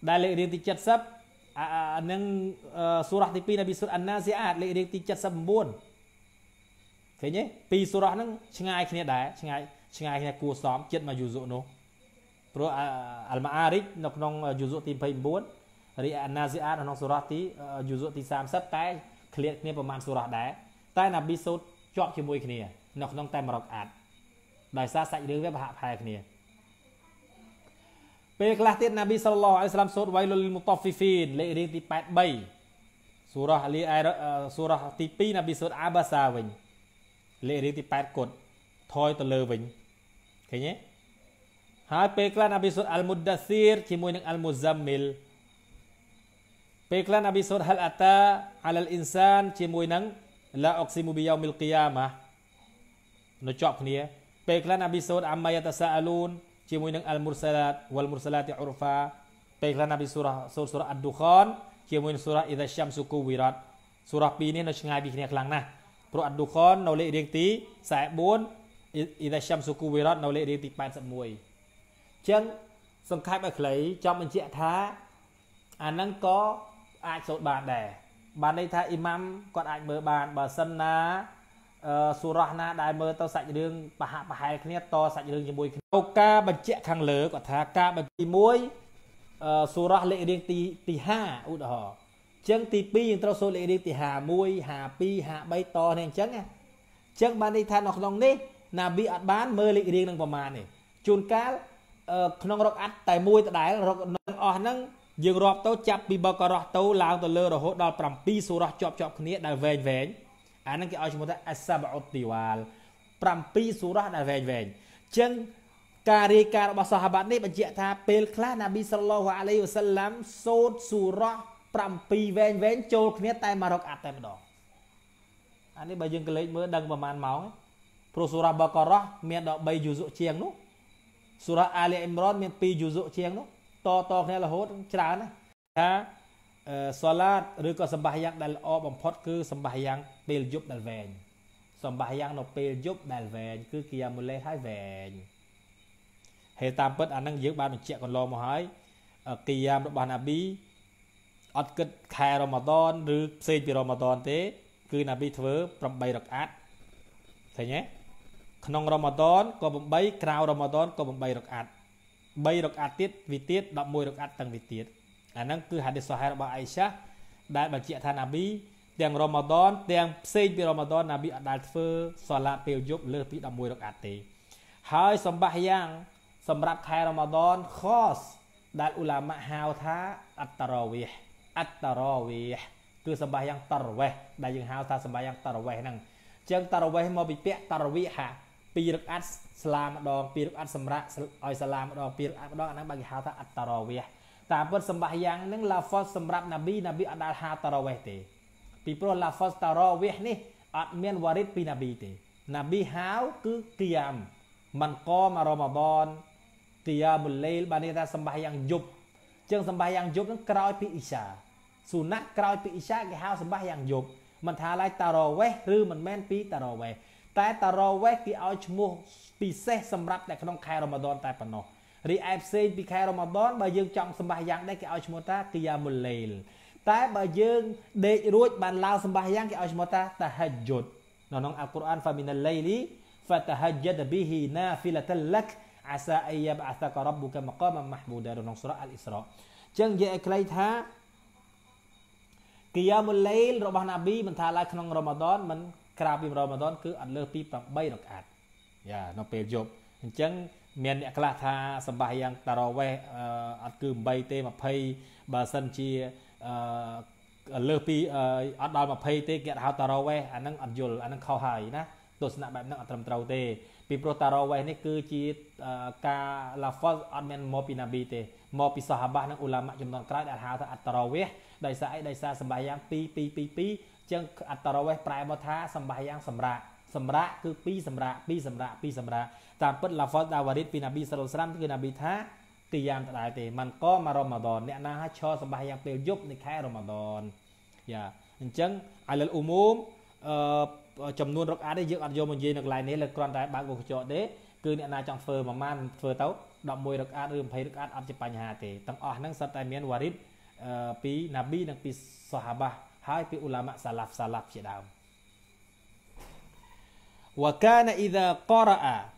ដែលលេខរៀងទី70អានឹងសូរ៉ាទី2នៅពីសូរ៉ាអាណាស៊ីអាតលេខរៀងទី79ឃើញទេពីសូរ៉ាហ្នឹងឆ្ងាយគ្នាដែរឆ្ងាយឆ្ងាយគ្នាគួសមចិត្តមកយូសុនោះព្រោះអាលម៉ាអារិចនៅក្នុងយូសុទី29រីអាណាស៊ីអាតក្នុងសូរ៉ាទីយូសុទី30តែឃ្លាតគ្នាប្រហែលសូរ៉ាដែរតែណាប៊ីសូតជាប់ជាមួយគ្នានៅក្នុងតែមរកអាតដោយសារសាច់រឿងវាប្រហាក់ប្រហែលគ្នាពេលខ្លះទៀតណាប៊ីសល្លោះអាឡៃសាឡាមសូត្រវ៉ៃលុលមូតហ្វីហ្វីនលេខរៀងទី83សូរ៉ាលីអៃសូរ៉ាទី2ណាប៊ីសូត្រអាបាសាវិញលេខរៀងទី8គាត់ថយទៅលើវិញឃើញទេហើយពេលខ្លះណាប៊ីសូត្រអាល់មូដាស៊ីរជាមួយនឹងអាល់មូសាមីលពេលខ្លះណាប៊ីសូត្រហាល់អាតាអាឡាល់អ៊ីនសានជាមួយនឹងឡាអុកស៊ីមូប៊ីយ៉ូមីលគីយ៉ាម៉ានៅជាប់គ្នាពេលខ្លះណាប៊ីសូត្រអាម៉ៃតាសាអាលូនជាមួយនឹងអលមូរសាឡាតវលមូរសាឡាតអ៊ុរហ្វាពេលខ្លះណាប៊ីសូរ៉ាសូរសូរ៉ាអាឌូខនជាមួយនឹងសូរ៉ាអ៊ីដាស្យ៉ាំស៊ូគូវីរ៉ាត់សូរ៉ា2នេះនៅឆ្ងាយពីគ្នាខ្លាំងណាស់ព្រោះអាឌូខននៅលេខរៀងទី44អ៊ីដាស្យ៉ាំស៊ូគូវីរ៉ាត់នៅលេខរៀងទី81ចឹងសង្ខេបឲ្យខ្លីចង់បញ្ជាក់ថាអានឹងក៏អាចសូត្របានដែរបានន័យថាអ៊ីម៉ាំគាត់អាចមើលបានបើសិនណាសូរ៉ាស់ណាដែលមើលទៅសាច់រឿងបហៈបហែលគ្នាតសាច់រឿងជាមួយគ្នាការបញ្ជាក់ខាងលើគាត់ថាការបញ្ជាក់ទី1សូរ៉ាស់លេខរៀងទីទី5ឧទាហរណ៍អញ្ចឹងទី2យើងត្រូវសូត្រលេខរៀងទី51 52 53តនេះអញ្ចឹងណាអញ្ចឹងបានន័យថានៅក្នុងនេះណាប៊ីអត់បានមើលលេខរៀងនឹងប្រមាណនេះជួនកាលក្នុង រកអាត់តែមួយដដែលរកនឹងអស់ហ្នឹងយើងរាប់ទៅចាប់ពីបកករោះទៅឡើងទៅលើរហូតដល់7សូរ៉ាស់ជាប់ជាប់គ្នាដែលវែងវែងអាហ្នឹងគេឲ្យឈ្មោះថាអសាបអុតទីវ៉ាល7សូរ៉ាដែលវែងវែងអញ្ចឹងការរាយការណ៍របស់សាហាបាត់នេះបញ្ជាក់ថាពេលខ្លះណាប៊ីសល្លោះអាឡៃវសាឡាំសូត្រសូរ៉ា7វែងវែងចូលគ្នាតែមករកអត់តែម្ដងអានេះបើយើងកលេចមើលដឹងប្រហែលម៉ោងព្រោះសូរ៉ាបការ៉ោះមានដល់3យូសុជាងនោះសូរ៉ាអាលីអ៊ីមរ៉នមាន2យូសុជាងនោះតតគ្នារហូតច្រើនណាថាសាឡាតឬក៏សម្បាយ៉ាងដែលល្អបំផុតគឺសម្បាយ៉ាងពេលយប់ដែលវែងសម្បាយ៉ាងនៅពេលយប់ដែលវែងគឺគីយ៉ាមូលេហើយវែងហេតុតាមពិតអានឹងយើងបានបញ្ជាក់កន្លងមកហើយគីយ៉ាមរបស់ណាប៊ីអត់គិតខែរ៉ម៉ាដនឬផ្សេងពីរ៉ម៉ាដនទេ គឺណាប៊ីធ្វើ8រកអាត់ឃើញទេក្នុងរ៉ម៉ាដនក៏8ក្រៅរ៉ម៉ាដនក៏8រកអាត់3រកអាត់ទៀតវិទៀត11រកអាត់ទាំងវិទៀតអាហ្នឹងគឺហាឌីសសហែរបស់អៃសាដែលបញ្ជាក់ថាណាប៊ីទាំងរ៉ម៉ាដនទាំងផ្សេងពីរ៉ម៉ាដនណាប៊ីអត់ដែលធ្វើសាឡាពេលយប់លើសពី11រកាត់ទេហើយសម្បាយ៉ាងសម្រាប់ខែរ៉ម៉ាដនខសដែលឧឡាម៉ាហៅថាអត្តរ៉ាវីអត្តរ៉ាវីគឺសម្បាយ៉ាងតរវេះដែលយើងហៅ ថាសម្បាយ៉ាងតរវេះហ្នឹងចឹងតរវេះមកពីពាក្យតរវីហាពីរឹកអាត់ស្លាម្ដងពីរឹកអាត់សម្រាប់ឲ្យស្លាម្ដងពីរឹកអាត់ម្ដងអាហ្នឹងបើគេហៅថាអត្តរវេះតាមពិតសម្បាសយ៉ាងនឹង lafaz សម្រាប់ណាប៊ីណាប៊ីអត់ដាល់ហាតារ៉វេះទេពីព្រោះ lafaz តារ៉វេះនេះអត់មានវ៉ារិតពីណាប៊ីទេណាប៊ីហៅគឺគៀមມັນកមរ៉ម៉ាដនគៀមុលលេលបាននេះថាសម្បាសយ៉ាងយប់ជាងសម្បាសយ៉ាងយប់នឹងក្រោយពីអ៊ីសាសុណាក់ក្រោយពីអ៊ីសាគេហៅសម្បាសយ៉ាងយប់មិនថាឡើយតារ៉វេះឬមិនមែនពីតារ៉វេះតែតារ៉វេះគេឲ្យឈ្មោះពិសេសសម្រាប់តែក្នុងខែរ៉ម៉ាដនតែប៉ុណ្ណោះរីឯផ្សេងពីខែរ៉ូម៉ាឌនបើយើងចង់សម្បះយ៉ាងដែរគេឲ្យឈ្មោះថាគីយ៉ាមុលលេលតែបើយើងដេករួច បានឡើងសម្បះយ៉ាងគេឲ្យឈ្មោះថាតាហជុតនៅក្នុងអល់កុរអានហ្វាមីនលេលី فتهجد به نافلة لك عسى أن يبعثك ربك مقاما محمودا នៅក្នុងសូរ៉ាអល់អ៊ីស្រាអចឹងនិយាយឲ្យខ្លីថាគីយ៉ាមុលលេលរបស់ណាប៊ីមិនថាឡើយក្នុងរ៉ូម៉ាឌនមិនក្រៅពីរ៉ូម៉ាឌនគឺអត់លើសពី8រកាត់យ៉ានៅពេលយប់អញ្ចឹងមានអ្នកខ្លះថាសម្បាសយ៉ាងតារវេសអត់គឺ8ទេ20បើសិនជាលើសពីអត់ដល់20ទេគេហៅតារវេសអាហ្នឹងអត់យល់អាហ្នឹងខុសហើយណាទស្សនៈបែបហ្នឹងអត់ត្រឹមត្រូវទេ ពីព្រោះតារវេសនេះគឺជាការឡាហ្វសអត់មានមកពីណាប៊ីទេមកពីសាហាបានិងឧឡាម៉ាចំនួនក្រោយដែលហៅថាអត្តរវេសដោយសារអីដោយសារសម្បាសយ៉ាង2 2 2 2អញ្ចឹងអត្តរវេសប្រែមកថាសម្បាសយ៉ាងសម្រាប់សម្រាប់គឺពីរសម្រាប់ពីរសម្រាប់ពីរសម្រាប់តាមពិតឡាហ្វតដាវ៉ារីតពីណាប៊ីសាឡូស្រាំគឺណាប៊ីថាទីយ៉ាងដដែលទេມັນក៏មករ៉ម៉ាដនអ្នកណាឲ្យឈរសម្បាយ៉ាងពេលយប់នៃខែរ៉ម៉ាដនយ៉ាអញ្ចឹងអាលលអ៊ូមូមអឺចំនួនរកអាននេះយើងអត់យកមកនិយាយនៅកន្លែងនេះលើគ្រាន់តែបើកវងកញ្ចក់ទេ គឺអ្នកណាចង់ធ្វើប្រមាណធ្វើទៅ11រកអានឬ20រកអានអត់ជាបញ្ហាទេទាំងអស់ហ្នឹងសិតតែមានវ៉ារីតពីណាប៊ីនិង ពីសូហាបាហើយពីអ៊ូឡាម៉ាសាឡាហ្វសាឡាហ្វជាដើម وكان إذا قرأ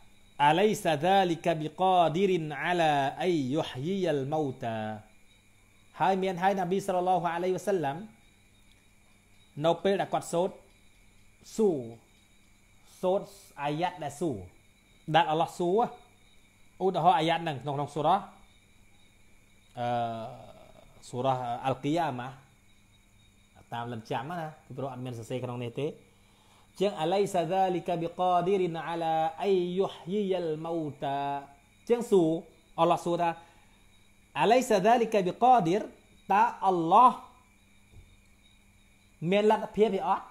أليس ذلك بقادر على أن يحيي الموتى ហើយមានហើយនប៊ីសល្លឡោះអាឡៃវ៉ាសាឡាំនៅពេលដែលគាត់សូត្រសួរសូត្រអាយ៉ាត់ដែលសួរដែលអល់ឡោះសួរឧទាហរណ៍អាយ៉ាត់ហ្នឹងក្នុងក្នុងសូរ៉ាអឺសូរ៉ាអល់គីយ៉ាម៉ាតាមលំចាំណាពីព្រោះអត់មានសរសេរក្នុងនេះទេជាងអឡៃសាដាលីកាប៊ីកឌីរិនអាឡាអៃយុហ៊ីយ៉ាលម៉ូតាជាងស៊ូអល់ឡោះស៊ូថាអឡៃសាដាលីកាប៊ីកឌីរតើអល់ឡោះមានលទ្ធភាពទេអត់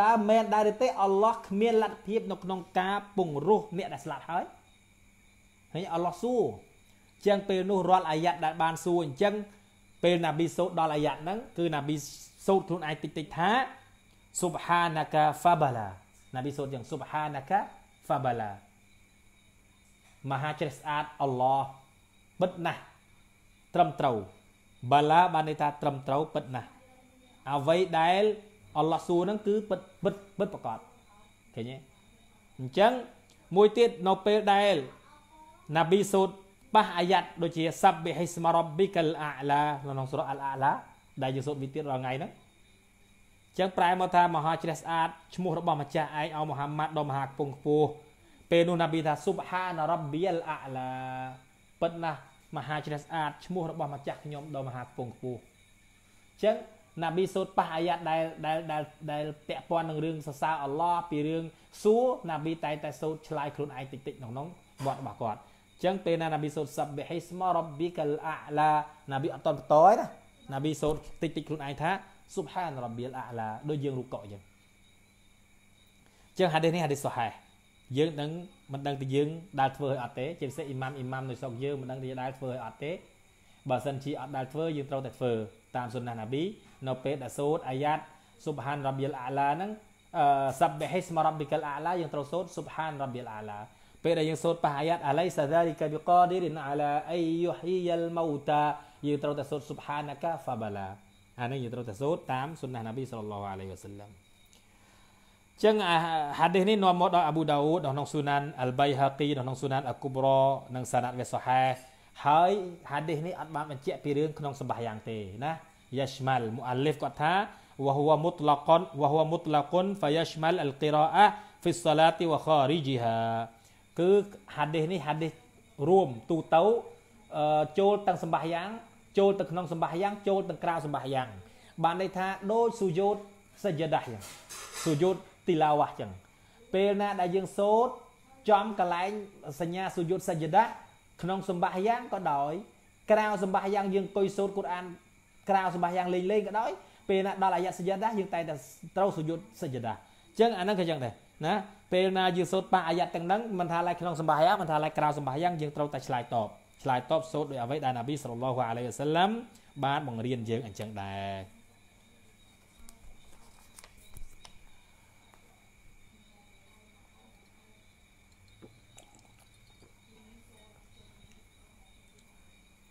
តើមែនដែរទេ អល់ឡោះគ្មានលទ្ធភាពនៅក្នុងការពង្រោះអ្នកដែលស្លាប់ហើយហើយអល់ឡោះសួរចឹងពេលនោះរាល់អាយ៉ាត់ដែលបានសួរអញ្ចឹងពេលណាប៊ីសូតដល់អាយ៉ាត់ហ្នឹងគឺណាប៊ីសូតខ្លួនឯងតិចតិចថាសុបហានាកាហ្វាបាឡាណាប៊ីសូត្រយ៉ាងសុបហានាកាហ្វាបាឡាមហាជ្រះស្អាតអល់ឡោះបិទណាស់ត្រឹមត្រូវបាឡាបានន័យថាត្រឹមត្រូវពិតណាស់អ្វីដែលអល់ឡោះសួរហ្នឹងគឺពិតពិតពិតប្រកបឃើញទេអញ្ចឹងមួយទៀតនៅពេលដែលណាប៊ីសូត្រប៉ះអាយ៉ាត់ដូចជាសាប់បិហិស្មរ៉ប៊ីកលអាឡាក្នុងសូរអាល់អាឡាដែលយើងសូត្រមានទៀតរាល់ថ្ងៃហ្នឹងចឹងប្រែមកថាមហាជ្រះស្អាតឈ្មោះរបស់ម្ចាស់ឯងឲ្យមូហាម៉ាត់ដល់មហាគង់ខ្ពស់ពេលនោះណាប៊ីថាស៊ុបហានរ៉ាប៊ីលអាឡាពិតណាស់មហាជ្រះស្អាតឈ្មោះរបស់ម្ចាស់ខ្ញុំដល់មហាគង់ខ្ពស់ចឹងណាប៊ីសូត្រប៉ះអាយ៉ាត់ដែលដែលដែលដែលពាក់ព័ន្ធនឹងរឿងសរសើរអល់ឡោះពីរឿងសួរណាប៊ីតែតែសូត្រឆ្លើយខ្លួនឯងតិចតិចក្នុងនោះមាត់របស់គាត់ចឹងពេលណាណាប៊ីសូត្រសាប់បិហិស្មរ៉ាប៊ីកលអាឡាណាប៊ីអត់តន់បន្តទេណាណាប៊ីសូត្រតិចតិចខ្លួនឯងថាស៊ុបហានរមៀលអាឡាដូចយើងរុកកអញ្ចឹងចឹងហាឌីសនេះហាឌីសសុហេះយើងនឹងមិនដឹងថាយើងដែលធ្វើឲ្យអត់ទេជាពិសេសអ៊ីម៉ាំអ៊ីម៉ាំនៅស្រុកយើងមិនដឹងថាដែលធ្វើឲ្យអត់ទេបើសិនជាអត់ដែលធ្វើយើងត្រូវតែធ្វើ តាមសុនណះណាប៊ីនៅពេលដែលសូត្រអាយ៉ាត់ស៊ុបហានរមៀលអាឡាហ្នឹងអឺសាប់បេហិស្មរ៉ាប៊ីកាលអាឡាយើងត្រូវសូត្រស៊ុបហានរមៀលអាឡាពេលដែលយើងសូត្រប៉ះអាយ៉ាត់អាឡៃសាដាលីកាប៊ីកាឌីរិនអាឡាអៃយូហ៊ីយ៉ាលម៉ូតាយើងត្រូវតែសូត្រស៊ុបហានកាហ្វាបាឡាអានេះយើងត្រូវតែសូត្រតាមសុនណះណាប៊ីសល្លោះអាឡៃវ៉ាសឡាមចឹងហាឌីសនេះនាំមកដល់អាប៊ូដាវូដក្នុងស៊ូណានអលបៃហាគីក្នុងស៊ូណានអកូបរ៉និងសាណាត់វេសូហេហើយហាឌីសនេះអត់បានបញ្ជាក់ពីរឿងក្នុងសម្បាយ៉ាងទេណាយ៉ាស្មាល់មូអាលីហ្វគាត់ថាវ៉ាហួមុតឡាកុនវ៉ាហួមុតឡាកុនហ្វយ៉ាស្មាល់អលគីរ៉អាហ្វីសសាឡាទីវ៉ាខារីជីហាគឺហាឌីសនេះហាឌីសរួមទូទៅចូលទាំងសម្បាយ៉ាងចូលទៅក្នុងសម្បាយ៉ាងចូលទៅក្រៅសម្បាយ៉ាងបានន័យថាដូចសុយោតសយដាស់យ៉ាងសុយោតទីឡាវ៉ាចឹងពេលណាដែលយើងសូត្រចំកលែងសញ្ញាសុយុទ្ធសច្ចដាក្នុងសម្បាយ៉ាងក៏ដោយក្រៅសម្បាយ៉ាងយើងអង្គុយសូត្រកូរ៉ានក្រៅសម្បាយ៉ាងលេងលេងក៏ដោយពេលណាដល់អាយៈសច្ចដាយើងតែតែត្រូវសុយុទ្ធសច្ចដាអញ្ចឹងអាហ្នឹងក៏យ៉ាងដែរណាពេលណាយើងសូត្របាអាយៈទាំងហ្នឹងមិនថាឡើយក្នុងសម្បាយ៉ាងមិនថាឡើយក្រៅសម្បាយ៉ាងយើងត្រូវតែឆ្លើយតបឆ្លើយតបសូត្រដោយអ្វីដែលណាប៊ីសល្លឡោះអាឡៃហ៊ីវសឡាំបានបង្រៀនយើងអញ្ចឹងដែរ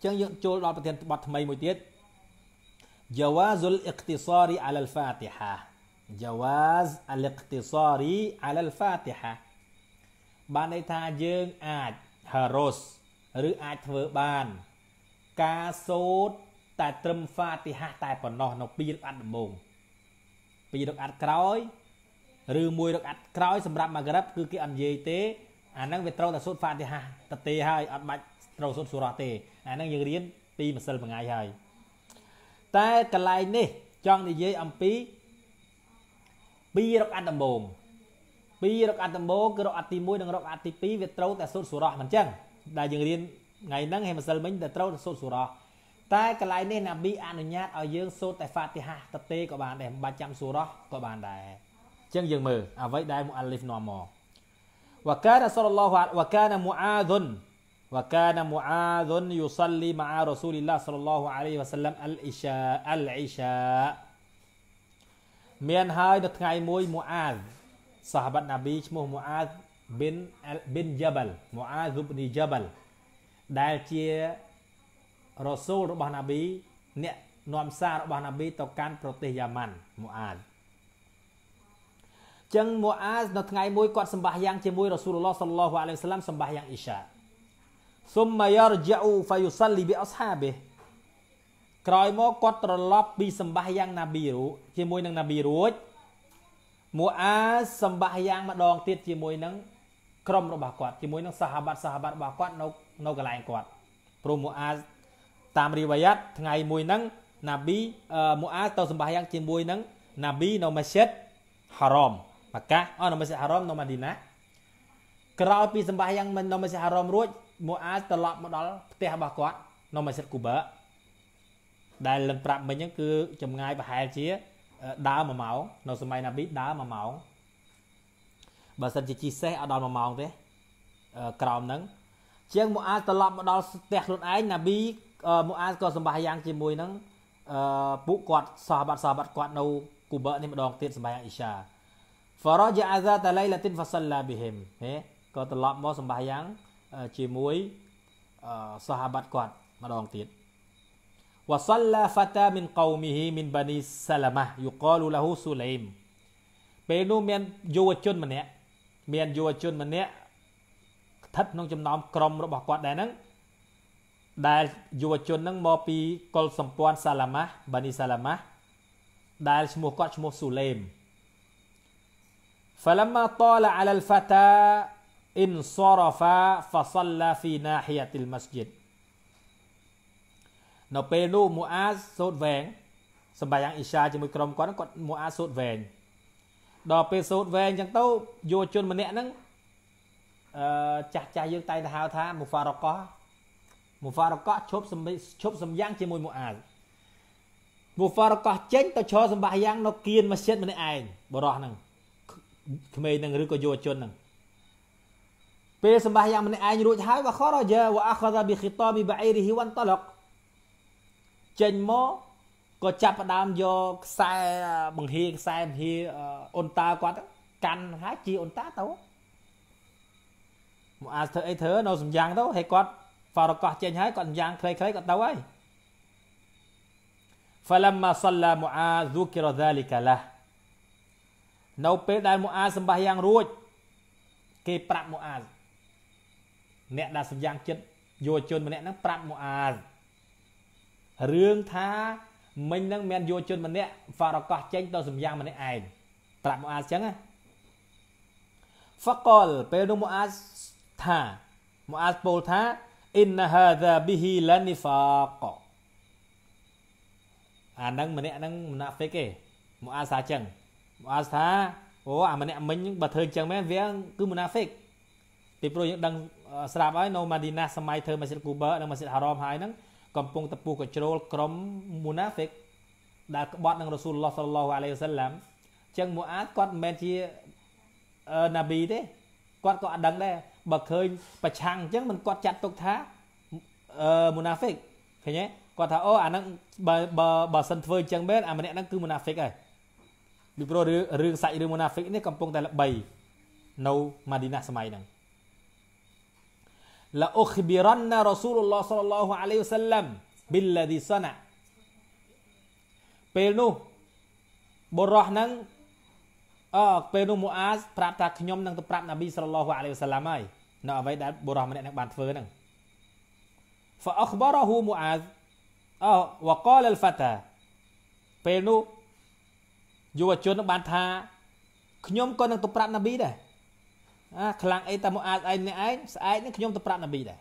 ចឹងយើងចូលដល់ប្រធានបទថ្មីមួយទៀត جواز الاقتصار على الفاتحة جواز الاقتصار على الفاتحة បានន័យថាយើងអាច harus ឬអាចធ្វើបានការសូត្រតែ ត្រឹមហ្វាទីហាតែប៉ុណ្ណោះនៅពីរកអាត់ដំបូងពីរកអាត់ក្រោយឬមួយរកអាត់ក្រោយសម្រាប់ម៉ាក្រិបគឺគេអត់និយាយទេអាហ្នឹងវាត្រូវតែសូត្រហ្វាទីហាតទេហើយអត់បាច់ត្រូវសូត្រសូរ៉ាទេអាហ្នឹងយើងរៀនពីម្សិលមួយថ្ងៃហើយតែកន្លែងនេះចង់និយាយអំពីពីរកអាត់ដំបូងពីរកអាត់ដំបូងគឺរកអាត់ទី1និងរកអាត់ទី2វាត្រូវតែសូត្រសូរ៉ាមិនចឹងដែលយើងរៀនថ្ងៃហ្នឹងហេមសិលមិញតែត្រូវសូត្រសូរ៉ាតែកន្លែងនេះណាប៊ីអនុញ្ញាតឲ្យយើងសូត្រតែហ្វាទីហាទៅទេក៏បានដែរមិនបាច់ចាំសូរ៉ាក៏បានដែរអញ្ចឹងយើងមើលអ្វីដែលមូអាលីហ្វនាំមកវកានសលឡោះវកានមូអាឌុនវកានមូអាឌុនយូសលីម៉ារ៉ូស៊ូលីឡាសលឡោះអាឡៃវ៉ាសាឡាំអលអ៊ីសាអលអ៊ីសាមានហើយនៅថ្ងៃមួយមូអាឌសាហាបាត់ណាប៊ីឈ្មោះមូអាឌប៊ិនប៊ិនយ៉ាបាល់មូអាស៊ុបនីយ៉ាបាល់ដែលជារ៉ូសូលរបស់ណាប៊ីអ្នកនាំសាររបស់ណាប៊ីទៅកាន់ប្រទេសយ៉ាម៉ាន់មូអាសចឹងមូអាសនៅថ្ងៃមួយគាត់សម្បះយ៉ាងជាមួយរ៉ាស៊ូលឡោះសល្លោះអាឡៃសាឡាមសម្បះយ៉ាងអ៊ីសាសុមយ៉ារជាអ៊ូហ្វាយូសាលីប៊ីអស្ហាបេក្រោយមកគាត់ត្រឡប់ពីសម្បះយ៉ាងណាប៊ីរូ ជាមួយនឹងណាប៊ីរួចមូអាសសម្បះយ៉ាងម្ដងទៀតជាមួយនឹងក្រុមរបស់គាត់ជាមួយនឹងសាហាប័តសាហាប័តរបស់គាត់នៅនៅកន្លែងគាត់ព្រោះមូអាតាមរីវ៉ាត់ថ្ងៃមួយហ្នឹងណាប៊ីមូអាទៅសម្បាសយ៉ាង ជាមួយនឹងណាប៊ីនៅម៉ាស្យិតហារ៉មម៉ាកាអូនៅម៉ាស្យិតហារ៉មនៅម៉ាឌីណាក្រោយពីសម្បាសយ៉ាងមិននៅម៉ាស្យិតហារ៉មរួចមូអាត្រឡប់មកដល់ផ្ទះរបស់គាត់នៅម៉ាស្យិតគូបាដែលលឹងប្រាប់មិញហ្នឹងគឺចម្ងាយប្រហែលជាដើរ1ម៉ោងនៅសម័យណាប៊ីដើរ1ម៉ោងបើសិនជាជីសេះអត់ដល់1ម៉ោងទេក្រោមហ្នឹង ជាងមូអាសត្រឡប់មកដល់ផ្ទះខ្លួនឯងណាប៊ីមូអាសក៏សម្បាយ៉ាងជាមួយនឹងអឺពួកគាត់សោះបាត់សោះបាត់គាត់នៅគូបនេះម្ដងទៀតសម្បាយ៉ាងអ៊ីសាហ្វរ៉ាជាអាសាតឡៃឡាទីនហ្វាសាឡាប៊ីហឹមហេក៏ត្រឡប់មកសម្បាយ៉ាងជាមួយអឺសោះបាត់គាត់ម្ដងទៀត وصلى فتى من قومه من بني سلمة يقال له سليم ពេលនោះមានយុវជនម្នាក់មានយុវជនម្នាក់ស្ថិតក្នុងចំណោមក្រុមរបស់គាត់ដែរហ្នឹងដែលយុវជនហ្នឹងមកពីកុលសម្ព័ន្ធសាឡាម៉ាបានីសាឡាម៉ាដែលឈ្មោះគាត់ឈ្មោះស៊ូលេម فلما طال على الفتى انصرف فصلى في ناحيه المسجد នៅពេលនោះមូអាសូតវែងសម្បាយ៉ាងអ៊ីសាជាមួយក្រុមគាត់គាត់មូអាសូតវែងដល់ពេលសូត្រវែងអញ្ចឹងទៅយុវជនម្នាក់ហ្នឹងអឺចាស់ចាស់យើងតែងទៅហៅថាមូហ្វារកោះមូហ្វារកោះឈប់សម្ឈប់សម្យ៉ាងជាមួយមួយអាវមូហ្វារកោះចេញទៅឈរសម្បាយ៉ាង នៅគៀនមស្ជិតម្នាក់ឯងបរោះហ្នឹងក្មេងហ្នឹងឬក៏យុវជនហ្នឹងពេលសម្បាយ៉ាងម្នាក់ឯងរួចហើយវខរយាវអខរ៉ាប៊ីខីតាប៊ីបាអ៊ីរីហ៊ីវ៉ាន់តឡកចេញមកក៏ចាប់ផ្ដើមយកខ្សែបង្ហាខ្សែបង្ហាអ៊ុនតាគាត់កាន់ហើយជាអ៊ុនតាទៅមកអាចធ្វើអីធ្វើនៅសំយ៉ាងទៅហើយគាត់ហ្វារកោះចេញហើយគាត់សំយ៉ាង ខ្លីៗគាត់ទៅហើយ فلما صلى معاذ ذكر ذلك له នៅពេលដែលមូអាសម្បះយ៉ាងរួច គេប្រាប់មូអាអ្នកដែលសម្យ៉ាងចិត្តយុវជនម្នាក់ហ្នឹងប្រាប់មូអារឿងថាមិញហ្នឹងមានយោជនម្នាក់ហ្វារកោះចេញទៅសំយ៉ាងម្នាក់ឯងប្រាប់ម៉ូអាសចឹងណាហ្វកលពេលនោះម៉ូអាសថាម៉ូអាសពោលថាអ៊ីនហាដាប៊ីហ៊ីឡានីហ្វាកអាហ្នឹងម្នាក់ហ្នឹងមណាហ្វិកទេម៉ូអាសថាចឹងម៉ូអាសថាអូអាម្នាក់មិញបើធ្វើចឹងមែនវាគឺមណាហ្វិកពីព្រោះយើងដឹង ស្រាប់ហើយនៅម៉ាឌីណាសម័យធ្វើម៉ាស៊ីតគូបឺនិងម៉ាស៊ីតហារ៉មហើយហ្នឹងកំពុងតពុះកជ្រោលក្រុមមូណាហ្វិកដែលក្បត់នឹងរ៉ាស៊ូលឡោះសល្លោះអាឡៃវសាឡាមចឹងមូអាតគាត់មិនមែនជាណាប៊ីទេគាត់ក៏អត់ដឹងដែរបើឃើញប្រឆាំងអញ្ចឹងមិនគាត់ចាត់ទុកថាអឺមូណាហ្វិកឃើញទេគាត់ថាអូអានឹងបើបើបើសិនធ្វើអញ្ចឹងមែនអាម្នាក់ហ្នឹងគឺមូណាហ្វិកហើយពីព្រោះរឿងសាច់រឿងមូណាហ្វិកនេះកំពុងតែល្បីនៅម៉ាឌីណាសម័យហ្នឹងละอุคบิรันนะรอซูลุลลอฮ์สัลลัลลอฮุอะลัยฮิวสัลลัมบิลลาดิซนะពេលនោះបុរសហ្នឹងអពេលនោះមូអាសប្រាប់ថាខ្ញុំនឹងទៅប្រាប់ណាប៊ីសល្លោះអាឡៃវសាឡាមហើយនៅអ្វីដែលបុរសម្នាក់នឹងបានធ្វើហ្នឹង فأخبره معاذ អោ وقال الفتى ពេលនោះយុវជនបានថាខ្ញុំក៏នឹងទៅប្រាប់ណាប៊ីដែរអាខ្លាំងអីតែមកអាចឯងម្នាក់ឯងស្អែកនេះខ្ញុំទៅប្រាប់ណាប៊ីដែរ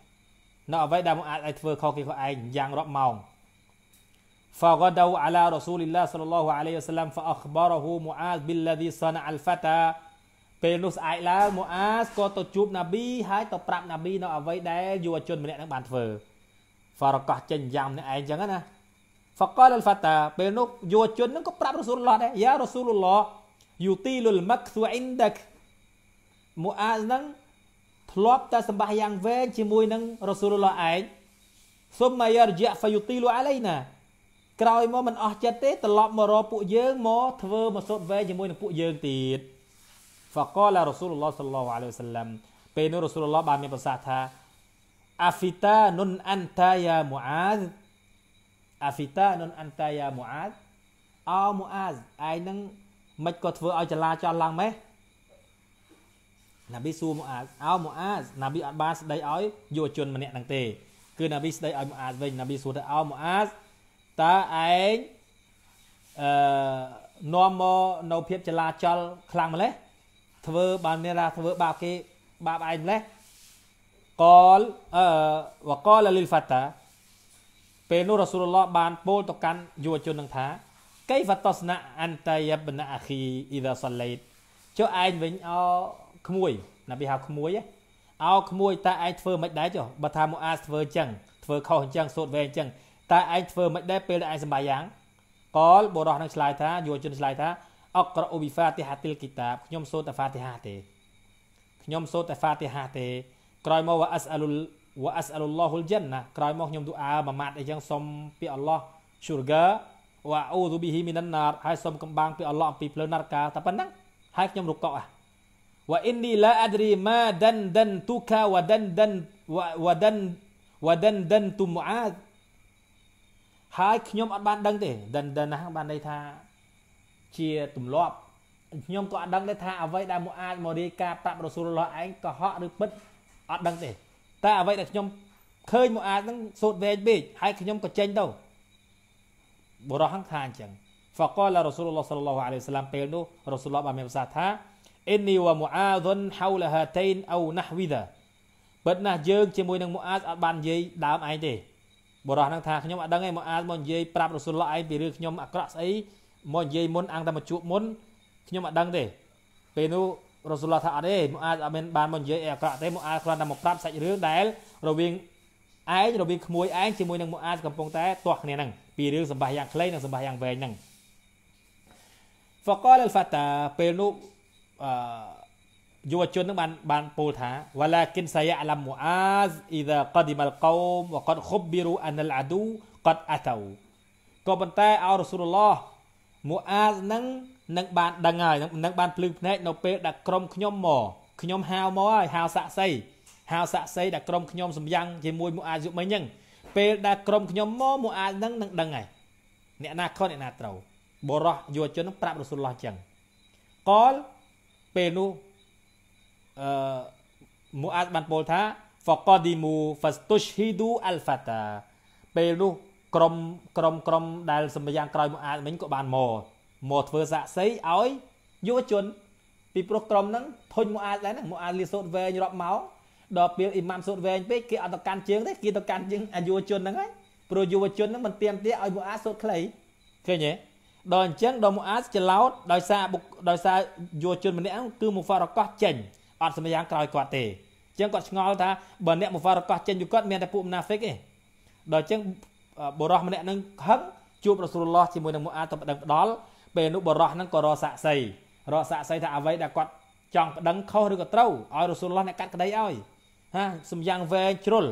នៅអ្វីដែលមកអាចឯងធ្វើខុសគេខ្លួនឯងយ៉ាងរាប់ម៉ោង فغدوا على رسول الله صلى الله عليه وسلم فأخبره معاذ بالذي صنع الفتى ពេលនោះស្អែកឡើងមូអាសក៏ទៅជួបណាប៊ីហើយទៅប្រាប់ណាប៊ីនៅអ្វីដែលយុវជនម្នាក់នឹងបានធ្វើហ្វារកោះចេញយ៉ាងនេះឯងចឹងណាហ្វាកាលហ្វាតាពេលនោះយុវជននឹងក៏ប្រាប់រ៉ាស៊ូលឡោះដែរយ៉ារ៉ាស៊ូលឡោះយូទីលុលម៉ាក់ស៊ូអ៊ីនដាក់មូអាសហ្នឹងធ្លាប់តែសម្បះយ៉ាងវែងជាមួយនឹងរ៉ូស៊ូលឡោះឯងសុំមយរយៈហ្វយុទីលូអាឡៃណាក្រោយមកមិនអស់ចិត្តទេត្រឡប់មករកពួកយើងមកធ្វើមកសូត្រវែងជាមួយនឹងពួកយើងទៀតហ្វកឡារ៉ូស៊ូលឡោះសល្លោអាឡៃវសាឡាំពេលនោះរ៉ូស៊ូលឡោះបានមានប្រសាសន៍ថាអាហ្វីតានុនអានតាយ៉ាមូអាសអាហ្វីតានុនអានតាយ៉ាមូអាសអោមូអាសឯងនឹងមិនក៏ធ្វើឲ្យចលាចលឡើងម៉េះណាប៊ីសួរម៉ូអាសអោម៉ូអាសណាប៊ីអត់បានស្ដីឲ្យយុវជនម្នាក់ហ្នឹងទេគឺណាប៊ីស្ដីឲ្យម៉ូអាសវិញណាប៊ីសួរថាអោម៉ូអាសតើឯងអឺនាំមកនៅភាពចលាចលខ្លាំងម្លេះធ្វើបានមានថាធ្វើបាបគេបាបឯងម្លេះកលអឺវកលលីលហ្វាតាពេលនោះរ៉ាស៊ូលឡោះបានពោលទៅកាន់យុវជននឹងថាកៃវតសនៈអន្តយបនៈអខីអ៊ីដាសឡេតចុះឯងវិញអោក្មួយណាវាហៅក្មួយអោក្មួយតើឯងធ្វើមិនដែរចុះបើថាមកអាសធ្វើអញ្ចឹងធ្វើខុសអញ្ចឹងសូត្រវែងអញ្ចឹងតើឯងធ្វើមិនដែរពេលដែលឯងសម្បាយ៉ាងកលបុរសនឹងឆ្លើយថាយុវជនឆ្លើយថាអក្រអូប៊ីហ្វាទីហាទីលគីតាបខ្ញុំសូត្រតែហ្វាទីហាទេខ្ញុំសូត្រតែហ្វាទីហាទេ ក្រោយមកវ៉ាអាសអលុលវ៉ាអាសអលុលឡោហ៊ុលជិនណាក្រោយមកខ្ញុំទូអាមួយម៉ាត់អីចឹងសុំពីអល់ឡោះឈូរហ្កាវ៉ាអ៊ូស៊ូប៊ីហ៊ីមីនណារហើយសុំកំបាំងពីអល់ឡោះអំពីភ្លើងនរកាតែប៉ុណ្ណឹងហើយខ្ញុំរុកកោអា wa inni la adri ma dan dan tuka wa dan dan wa dan wa dan dan ទុមអាតហើយខ្ញុំអត់បានដឹងទេដិនដិនណាបានន័យថាជាទម្លាប់ខ្ញុំក៏អត់ដឹងដែរថាអ្វីដែលមុអាចមករាយការប្រាប់រសូលឡោះឯងកុហកឬពិតអត់ដឹងទេតែអ្វីដែលខ្ញុំឃើញមុអាចនឹងសូត្រវែងពេកហើយខ្ញុំក៏ចេញទៅបរោះហ្នឹងថាអញ្ចឹងហ្វកលរសូលឡោះសល្លោះអាឡៃវសាឡាមពេលនោះរសូលឡោះបានមានប្រសាសន៍ថា inni wa mu'adhun hawla hatain aw nahwidha ពិតណាស់យើងជាមួយនឹងមូអាសអត់បាននិយាយដើមឯងទេបរោះនឹងថាខ្ញុំអត់ដឹងទេមូអាសមកនិយាយប្រាប់រសុលឡោះឯងពីរឿងខ្ញុំអាក្រក់ស្អីមកនិយាយមុនអង្គតែមកជួបមុនខ្ញុំអត់ដឹងទេពេលនោះរសុលឡោះថាអត់ទេមូអាសអត់មានបានមកនិយាយអីអាក្រក់ទេមូអាសគ្រាន់តែមកប្រាប់សាច់រឿងដែលរវាងឯងរវាងក្មួយឯងជាមួយនឹងមូអាសកំពុងតែទាស់គ្នាហ្នឹងពីរឿងសម្បាសយ៉ាងខ្លីនិងសម្បាសយ៉ាងវែងហ្នឹង فقال الفتى ពេលនោះអឺយុវជននឹងបាន បានពោលថាវ៉ាឡាគិនសាយ៉ាឡាមូអាសអ៊ីដាកាឌីម៉ាល់កោមវ៉ាកាត់ខុបប៊ីរូអានលអាឌូកាត់អាតោក៏ប៉ុន្តែអោរ៉ាស៊ូលឡោះមូអាសនឹងនឹងបានដឹងហើយនឹងបានភ្លឺភ្នែកនៅពេលដែលក្រុមខ្ញុំមកខ្ញុំហៅមកហើយហៅសាក់សីហៅសាក់សីដែលក្រុមខ្ញុំសម្យ៉ាងជាមួយមូអាសយុមិញហ្នឹងពេលដែលក្រុមខ្ញុំមកមូអាសហ្នឹងនឹងដឹងហើយអ្នកណាខុសអ្នកណាត្រូវបរោះយុវជននឹងប្រាប់រ៉ាស៊ូលឡោះចឹងកលពេលនោះអឺមូអាសបានពោលថា faqadimu fastushhidu al-fata ពេលនោះក្រុមក្រុមក្រុមដែលសម្យ៉ាងក្រោយមកអាចវិញក៏បានមកមកធ្វើសាក់សីឲ្យយុវជន ពីព្រោះក្រុមហ្នឹងធុញមកអាចដែរហ្នឹងមកអាចលាសូតវែងរាប់មកដល់ពេលអ៊ីម៉ាំសូតវែងពេកគេអត់ទៅកាន់ជើងទេគេទៅកាន់ជើងអាយុវជនហ្នឹងហើយព្រោះយុវជនហ្នឹងមិនទៀមទាឲ្យមកអាចសូតខ្លីឃើញទេដល់អញ្ចឹងដល់មូអាសច្រឡោតដោយសារដោយសារយុវជនម្នាក់គឺមូហ្វារកោះចេញអត់សម្យ៉ាងក្រោយគាត់ទេអញ្ចឹងគាត់ឆ្ងល់ថាបើអ្នកមូហ្វារកោះចេញយុគាត់មានតែពួកមណាហ្វិកទេដល់អញ្ចឹងបរោះម្នាក់នឹងហឹកជួបរ៉ាស៊ូលឡោះជាមួយនឹងមូអាសទៅប្តឹងផ្ដាល់ពេលនោះបរោះហ្នឹងក៏រកសាក់សីរកសាក់សីថាអ្វីដែលគាត់ចង់ប្តឹងខុសឬក៏ត្រូវឲ្យរ៉ាស៊ូលឡោះអ្នកកាត់ក្តីឲ្យហា សម្យ៉ាងវែងជ្រុលអ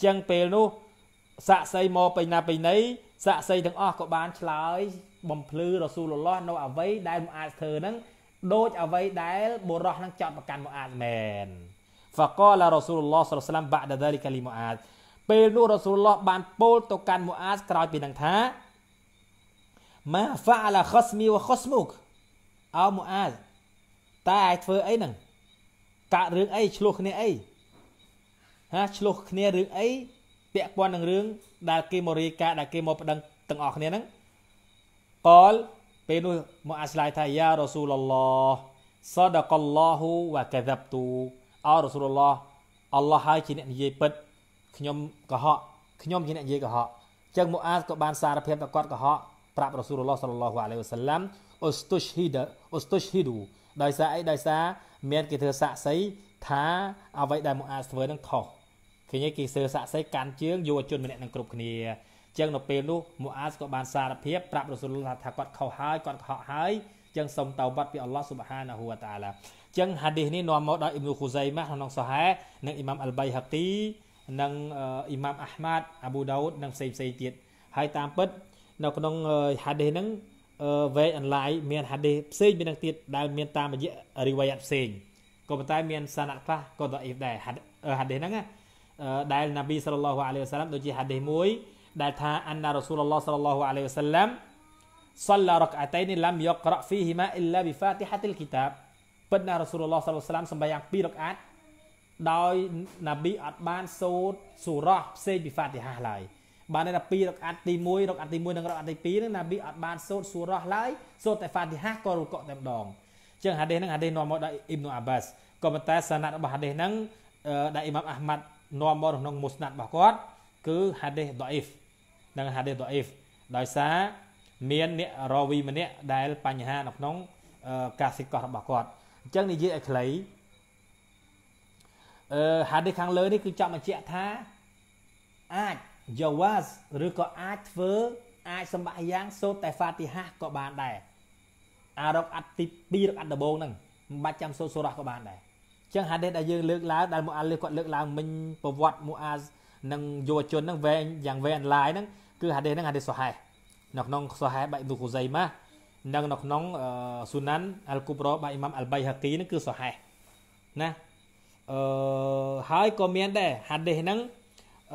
ញ្ចឹងពេលនោះសាក់សីមកបិណាបិណីសាក់សីទាំងអស់ក៏បានឆ្លើយបំភ្លឺរស៊ូលឡោះនៅអ្វីដែលមូអាសធ្វើហ្នឹងដូចអ្វីដែលបុរសហ្នឹងចាត់ប្រកាន់មូអាសមែនហ្វាកឡារស៊ូលឡោះសល្ឡាំបាក់ដាដាលីកាលីមូអាសពេលនោះរស៊ូលឡោះបានពោលទៅកាន់មូអាសក្រោយពីនឹងថាម៉ាហ្វាឡាខុសមីវខុសមុកអោមូអាសតើអាចធ្វើអីហ្នឹងកើតរឿងអីឆ្លោះគ្នាអីហាឆ្លោះគ្នារឿងអីពាក់ព័ន្ធនឹងរឿងដែលគេមករាយការណ៍ដែលគេមកប្តឹងទាំងអស់គ្នាហ្នឹងកលពេលនោះមកអាស្លាយថាយ៉ារ៉ូស៊ូលឡោះសដកឡោះវ៉ាកាដាប់ទូអរ៉ូស៊ូលឡោះអល់ឡោះហើយជាអ្នកនិយាយពិតខ្ញុំកុហកខ្ញុំជាអ្នកនិយាយកុហកចឹងមូអាសក៏បានសារភាពថាគាត់កុហកប្រាប់រ៉ូស៊ូលឡោះសាឡឡោះអាឡៃវ៉ាសាឡាំអូស្តុឈហ៊ីដអូស្តុឈហ៊ីឌូដោយសារអីដោយសារមានគេធ្វើសាក់សីថាអ្វីដែលមូអាសធ្វើនឹងខុសឃើញគេធ្វើសាក់សីកាន់ជើងយុវជនម្នាក់នឹងគ្រប់គ្នាចឹងនៅពេលនោះមូអាសក៏បានសារភាពប្រាប់រ៉ូសូលឡាថាគាត់ខុសហើយគាត់ខកហើយចឹងសូមតោបាត់ពីអល់ឡោះស៊ុបហានាហ៊ូវតាឡាចឹងហាឌីសនេះនាំមកដោយអ៊ីមនូខូសៃម៉ាក្នុងសូហែនិងអ៊ីម៉ាមអលបៃហាទីនិងអ៊ីម៉ាមអាហ្មាត់អាប៊ូដោតនិងផ្សេងផ្សេងទៀតហើយតាមពិត នៅក្នុងហាឌីសហ្នឹងវេអនឡាញមានហាឌីសផ្សេងមាននឹងទៀតដែលមានតាមរយៈរីវ៉ៃយ៉ាត់ផ្សេងក៏ប៉ុន្តែមានសាណាត់ខ្លះក៏ដអ៊ីបដែរហាឌីសហ្នឹងដែលណាប៊ីសាឡឡោះអាឡៃវសាឡាមដូចជាហាឌីសមួយដែលថាអានណារ៉ូស៊ូលឡោះសល្លោះអាឡៃវសាឡាំសល្លារកអាតៃនីឡាំយកក្រហ្វីហ៊ីម៉ាអ៊ីឡាប៊ីហ្វាទីហាទីលគីតាបពិតណារ៉ូស៊ូលឡោះសល្លោះសាឡាំសម្រាប់យ៉ាង2រកអាតដោយណាប៊ីអត់បានសូត្រសូរ៉ោះផ្សេងពីហ្វាទីហាឡើយបានន័យថា2រកអាត់ទី1រកអាត់ទី1និងរកអាត់ទី2ហ្នឹងណាប៊ីអត់បានសូត្រសូរ៉ោះឡើយសូត្រតែហ្វាទីហាក៏រុកកតែម្ដងអញ្ចឹងហាដេសហ្នឹងហាដេសនាំមកដោយអ៊ីមនូអាបាសក៏ប៉ុន្តែសាណាត់របស់ហាដេសហ្នឹងដែលអ៊ីម៉ាំអាហ្មាត់នាំមកក្នុងមូស្ណាត់របស់គាត់គឺហាដេសដអ៊ីហ្វនិងហាឌីសដអ៊ីហ្វដោយសារមានអ្នករ៉ូវីម្នាក់ដែល បញ្ហានៅក្នុង ការសិកោះរបស់គាត់អញ្ចឹងនិយាយឲ្យខ្លីអឺហាឌីសខាងលើនេះគឺចង់បញ្ជាក់ថាអាចយ៉ាវ៉ាសឬក៏អាចធ្វើអាចសម្បាយ៉ាងសូត្រតែហ្វាទីហាក៏បានដែរអារកអត្តទី2រកអត្តដំបូងហ្នឹងមិនបាច់ចាំសូត្រសូរ៉ាក៏បានដែរអញ្ចឹងហាឌីសដែលយើងលើកឡើងដែលមូអាលីគាត់លើកឡើងមិញប្រវត្តិមូអាសនិងយុវជនហ្នឹងវែងយ៉ាងវែងអនឡាញហ្នឹងគឺហាឌីសហ្នឹងហាឌីសសូហែនៅក្នុងសូហែបៃឌូគូសៃម៉ានិងនៅក្នុងស៊ូណានអលគូប្របៃអ៊ីម៉ាំអលបៃហាគីហ្នឹងគឺសូហែណាអឺហើយក៏មានដែរហាឌីសហ្នឹង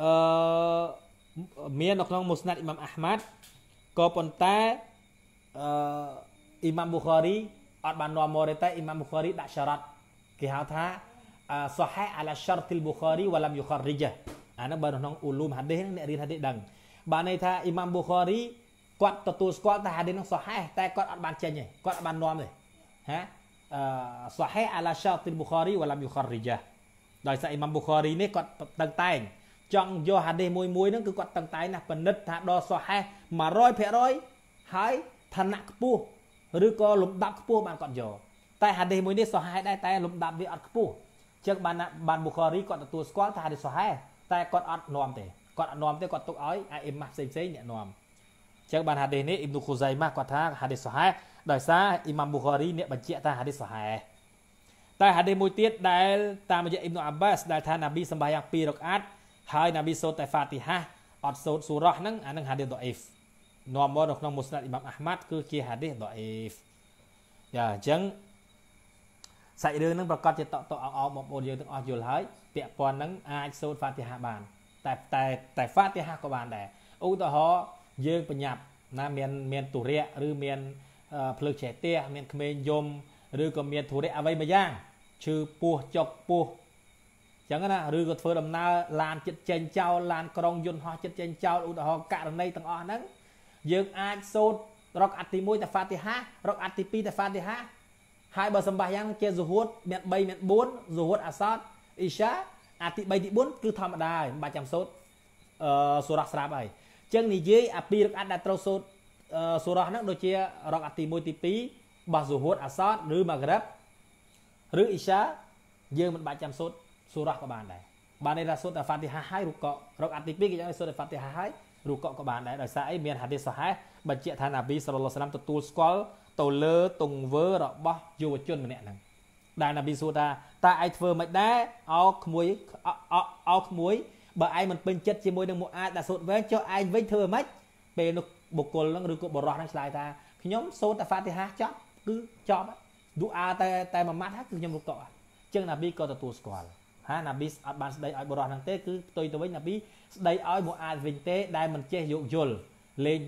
អឺមាននៅក្នុងមូស្ណាត់អ៊ីម៉ាំអាហ្មាត់ក៏ប៉ុន្តែអឺអ៊ីម៉ាំប៊ូខារីអត់បាននាំមកទេតែអ៊ីម៉ាំប៊ូខារីដាក់សារ៉ាត់គេហៅថាសូហែអាឡាសារទីលប៊ូខារីវ៉ាឡាំយូខារីជាអានោះបើនៅក្នុងអ៊ូលូមហាឌីសហ្នឹងអ្នករៀនហាឌីសដឹងបានន័យថាអ៊ីម៉ាំប៊ូខារីគាត់ទទួលស្គាល់ថាហាឌីសនោះសហេះតែគាត់អត់បានចេញទេគាត់អត់បាននាំទេហាអឺសហេះអាឡាសាទីប៊ូខារីវឡាំយូខារីយ៉ាដោយសារអ៊ីម៉ាំប៊ូខារីនេះគាត់តឹងតែងចង់យកហាឌីសមួយមួយហ្នឹងគឺគាត់តឹងតែងណាស់ពិនិត្យថាដល់សហេះ100%ហើយឋានៈខ្ពស់ឬក៏លំដាប់ខ្ពស់បានគាត់យកតែហាឌីសមួយនេះសហេះដែរតែលំដាប់វាអត់ខ្ពស់ចឹងបានបានប៊ូខារីគាត់ទទួលស្គាល់ថាហាឌីសសហេះតែគាត់អត់នាំទេគាត់អត់នាំទេគាត់ទុកឲ្យអាអ៊ីមម៉ាស់ផ្សេងផ្សេងអ្នកនាំអញ្ចឹងបានហាឌីសនេះអ៊ីមនូខូសៃម៉ាស់គាត់ថាហាឌីសសហែដោយសារអ៊ីម៉ាំប៊ូខារីអ្នកបញ្ជាក់ថាហាឌីសសហែតែហាឌីសមួយទៀតដែលតាមរយៈអ៊ីមនូអាបាស ដែលថាណាប៊ីសម្បាយ៉ាង2រកអាត់ហើយណាប៊ីសូត្រតែហ្វាទីហាអត់សូត្រសូរ៉ះហ្នឹងអានឹងហាឌីសដអ៊ីហ្វនាំមកនៅក្នុងមូស្ណាត់អ៊ីម៉ាំអាហ្មាត់គឺជាហាឌីសដអ៊ីហ្វយ៉ាអញ្ចឹងសាច់រឿងហ្នឹងប្រកាសជាតកតអងអងបងប្អូនយើងទាំងអស់យល់ហើយពាក់ព័ន្ធនឹងអាចសូត្រហ្វាទីហាបានតែតែតែហ្វាទីហាក៏បានដែរឧទាហរណ៍យើងប្រញាប់ណាមានមានទុរៈឬមានភ្លើងចេះទៀះមានក្មេងយំឬក៏មានធុរៈអ្វីមួយយ៉ាងឈឺពោះចុកពោះចឹងណាឬក៏ធ្វើដំណើរឡានចិត្តចេញចោលឡានក្រុងយន្តហោះចិត្តចេញចោលឧទាហរណ៍ករណីទាំងអស់ហ្នឹងយើងអាចសូត្ររកអត្តទី1តែហ្វាទីហារកអត្តទី2តែហ្វាទីហាហើយបើសម្បាសយ៉ាងជាសុហួតមាន3មាន4សុហួតអាសតអ៊ីសាអាទី3ទី4គឺធម្មតាហើយមិនបាច់ចាំសូត្រអឺសូរ៉ាស្រាប់ហើយអញ្ចឹងនិយាយអាពីរកអាត់ដែលត្រូវសូត្រសូរ៉ាហ្នឹងដូចជា រកអាទី1ទី2បាទសូហួតអាសតឬម៉ាក្រិបឬអ៊ីសាយើងមិនបាច់ចាំសូត្រសូរ៉ាក៏បានដែរបានន័យថាសូត្រតែហ្វាទីហាហើយរូកករកអាទី2គេចង់សូត្រតែហ្វាទីហាហើយរូកក៏បានដែរដោយសារអីមានហាឌីសសហេះបញ្ជាក់ថាណាប៊ីសល្លឡោះសាឡាមទទួលស្គាល់ទៅលើទង្វើរបស់យុវជនម្នាក់ហ្នឹងដែលណាប៊ីសួរថាតើឯងធ្វើមិនដែរអោក្មួយអោក្មួយ បើឯងមិនពេញចិត្តជាមួយនឹងមុអាតដែលសូត្រវែងចុះឯងវិញធ្វើមិនពេលនោះបុគ្គលនឹងឬក៏បរោះនឹងឆ្លើយថាខ្ញុំសូត្រតែហ្វាទីហាចប់ គឺចប់ឌូអាតែតែមួយម៉ាត់ហ្នឹងគឺខ្ញុំរកតអញ្ចឹងណាប៊ីក៏ទទួលស្គាល់ហាណាប៊ីអត់បានស្ដីឲ្យបរោះហ្នឹងទេគឺផ្ទុយទៅវិញណាប៊ីស្ដីឲ្យមុអាតវិញទេដែលមិនចេះយោគយល់លេង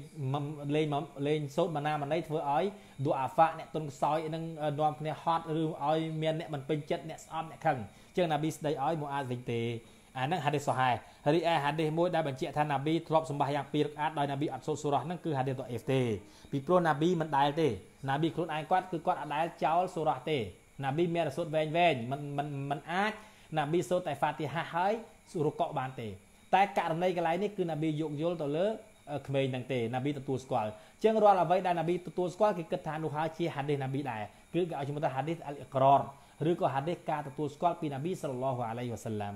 លេងលេងសូត្រមកណាមកណីធ្វើឲ្យឌូអាហ្វាអ្នកទុនខ្សោយនឹងនាំគ្នាហត់ឬឲ្យមានអ្នកមិនពេញចិត្តអ្នកស្អប់អ្នកខឹងជាងណាប៊ីស្ដីឲ្យមូអាសិចទេអានឹងហាឌីសសហែរីឯហាឌីសមួយដែលបញ្ជាក់ថាណាប៊ីធ្លាប់សម្បាសយ៉ាងពីររកអាតដោយណាប៊ីអត់សូត្រសូរ៉ាស់ហ្នឹងគឺហាឌីសដអេសទេពីព្រោះណាប៊ីមិនដែលទេណាប៊ីខ្លួនឯងគាត់គឺគាត់អត់ដែលចោលសូរ៉ាស់ទេ ណាប៊ីមានរសូត្រវែងវែងមិនមិនមិនអាចណាប៊ីសូត្រតែហ្វាទីហាហើយសូរកកបានទេ តែករណីកន្លែងនេះគឺណាប៊ីយកយល់ទៅលើក្មេងហ្នឹងទេណាប៊ីទទួលស្គាល់ជាងរាល់អ្វីដែលណាប៊ីទទួលស្គាល់គេគិតថានោះហើយជាហាឌីសណាប៊ីដែរគឺគេឲ្យឈ្មោះថាហាឌីសអលអ៊ីក្ររឬក៏ហាឌីសការទទួលស្គាល់ពីណាប៊ីសល្លឡោះអាឡៃវ៉ាសាឡាំ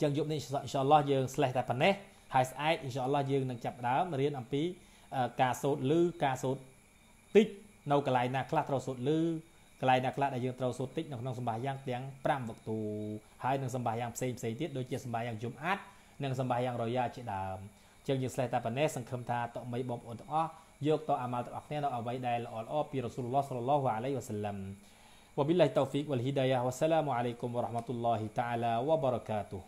ជាងយប់នេះអ៊ីនសាអល់ឡោះយើងស្លេះតែប៉ុណ្ណេះហើយស្អែកអ៊ីនសាអល់ឡោះយើងនឹងចាប់ដើមរៀនអំពីការសូត្រលឺការសូត្រតិចនៅកន្លែងណាខ្លះត្រូវសូត្រលឺកន្លែងណាខ្លះដែលយើងត្រូវសូត្រតិចនៅក្នុងសម្បាយ៉ាងទាំង5វឹកទូហើយនឹងសម្បាយ៉ាងផ្សេងផ្សេងទៀតដូចជាសម្បាយ៉ាងយំអាត់និងសម្បាយ៉ាងរយ៉ាជាដើមចឹងយើងស្លេះតែប៉ុណ្ណេះសង្ឃឹមថាតមីបងប្អូនទាំងអស់យកតអាម៉ាល់ទាំងអស់គ្នានៅអ្វីដែលល្អល្អពីរ៉ាស៊ូលឡោះសល្លឡោះអាឡៃវ៉ាសាឡាំ وبالله التوفيق والهداية والسلام عليكم ورحمة الله تعالى وبركاته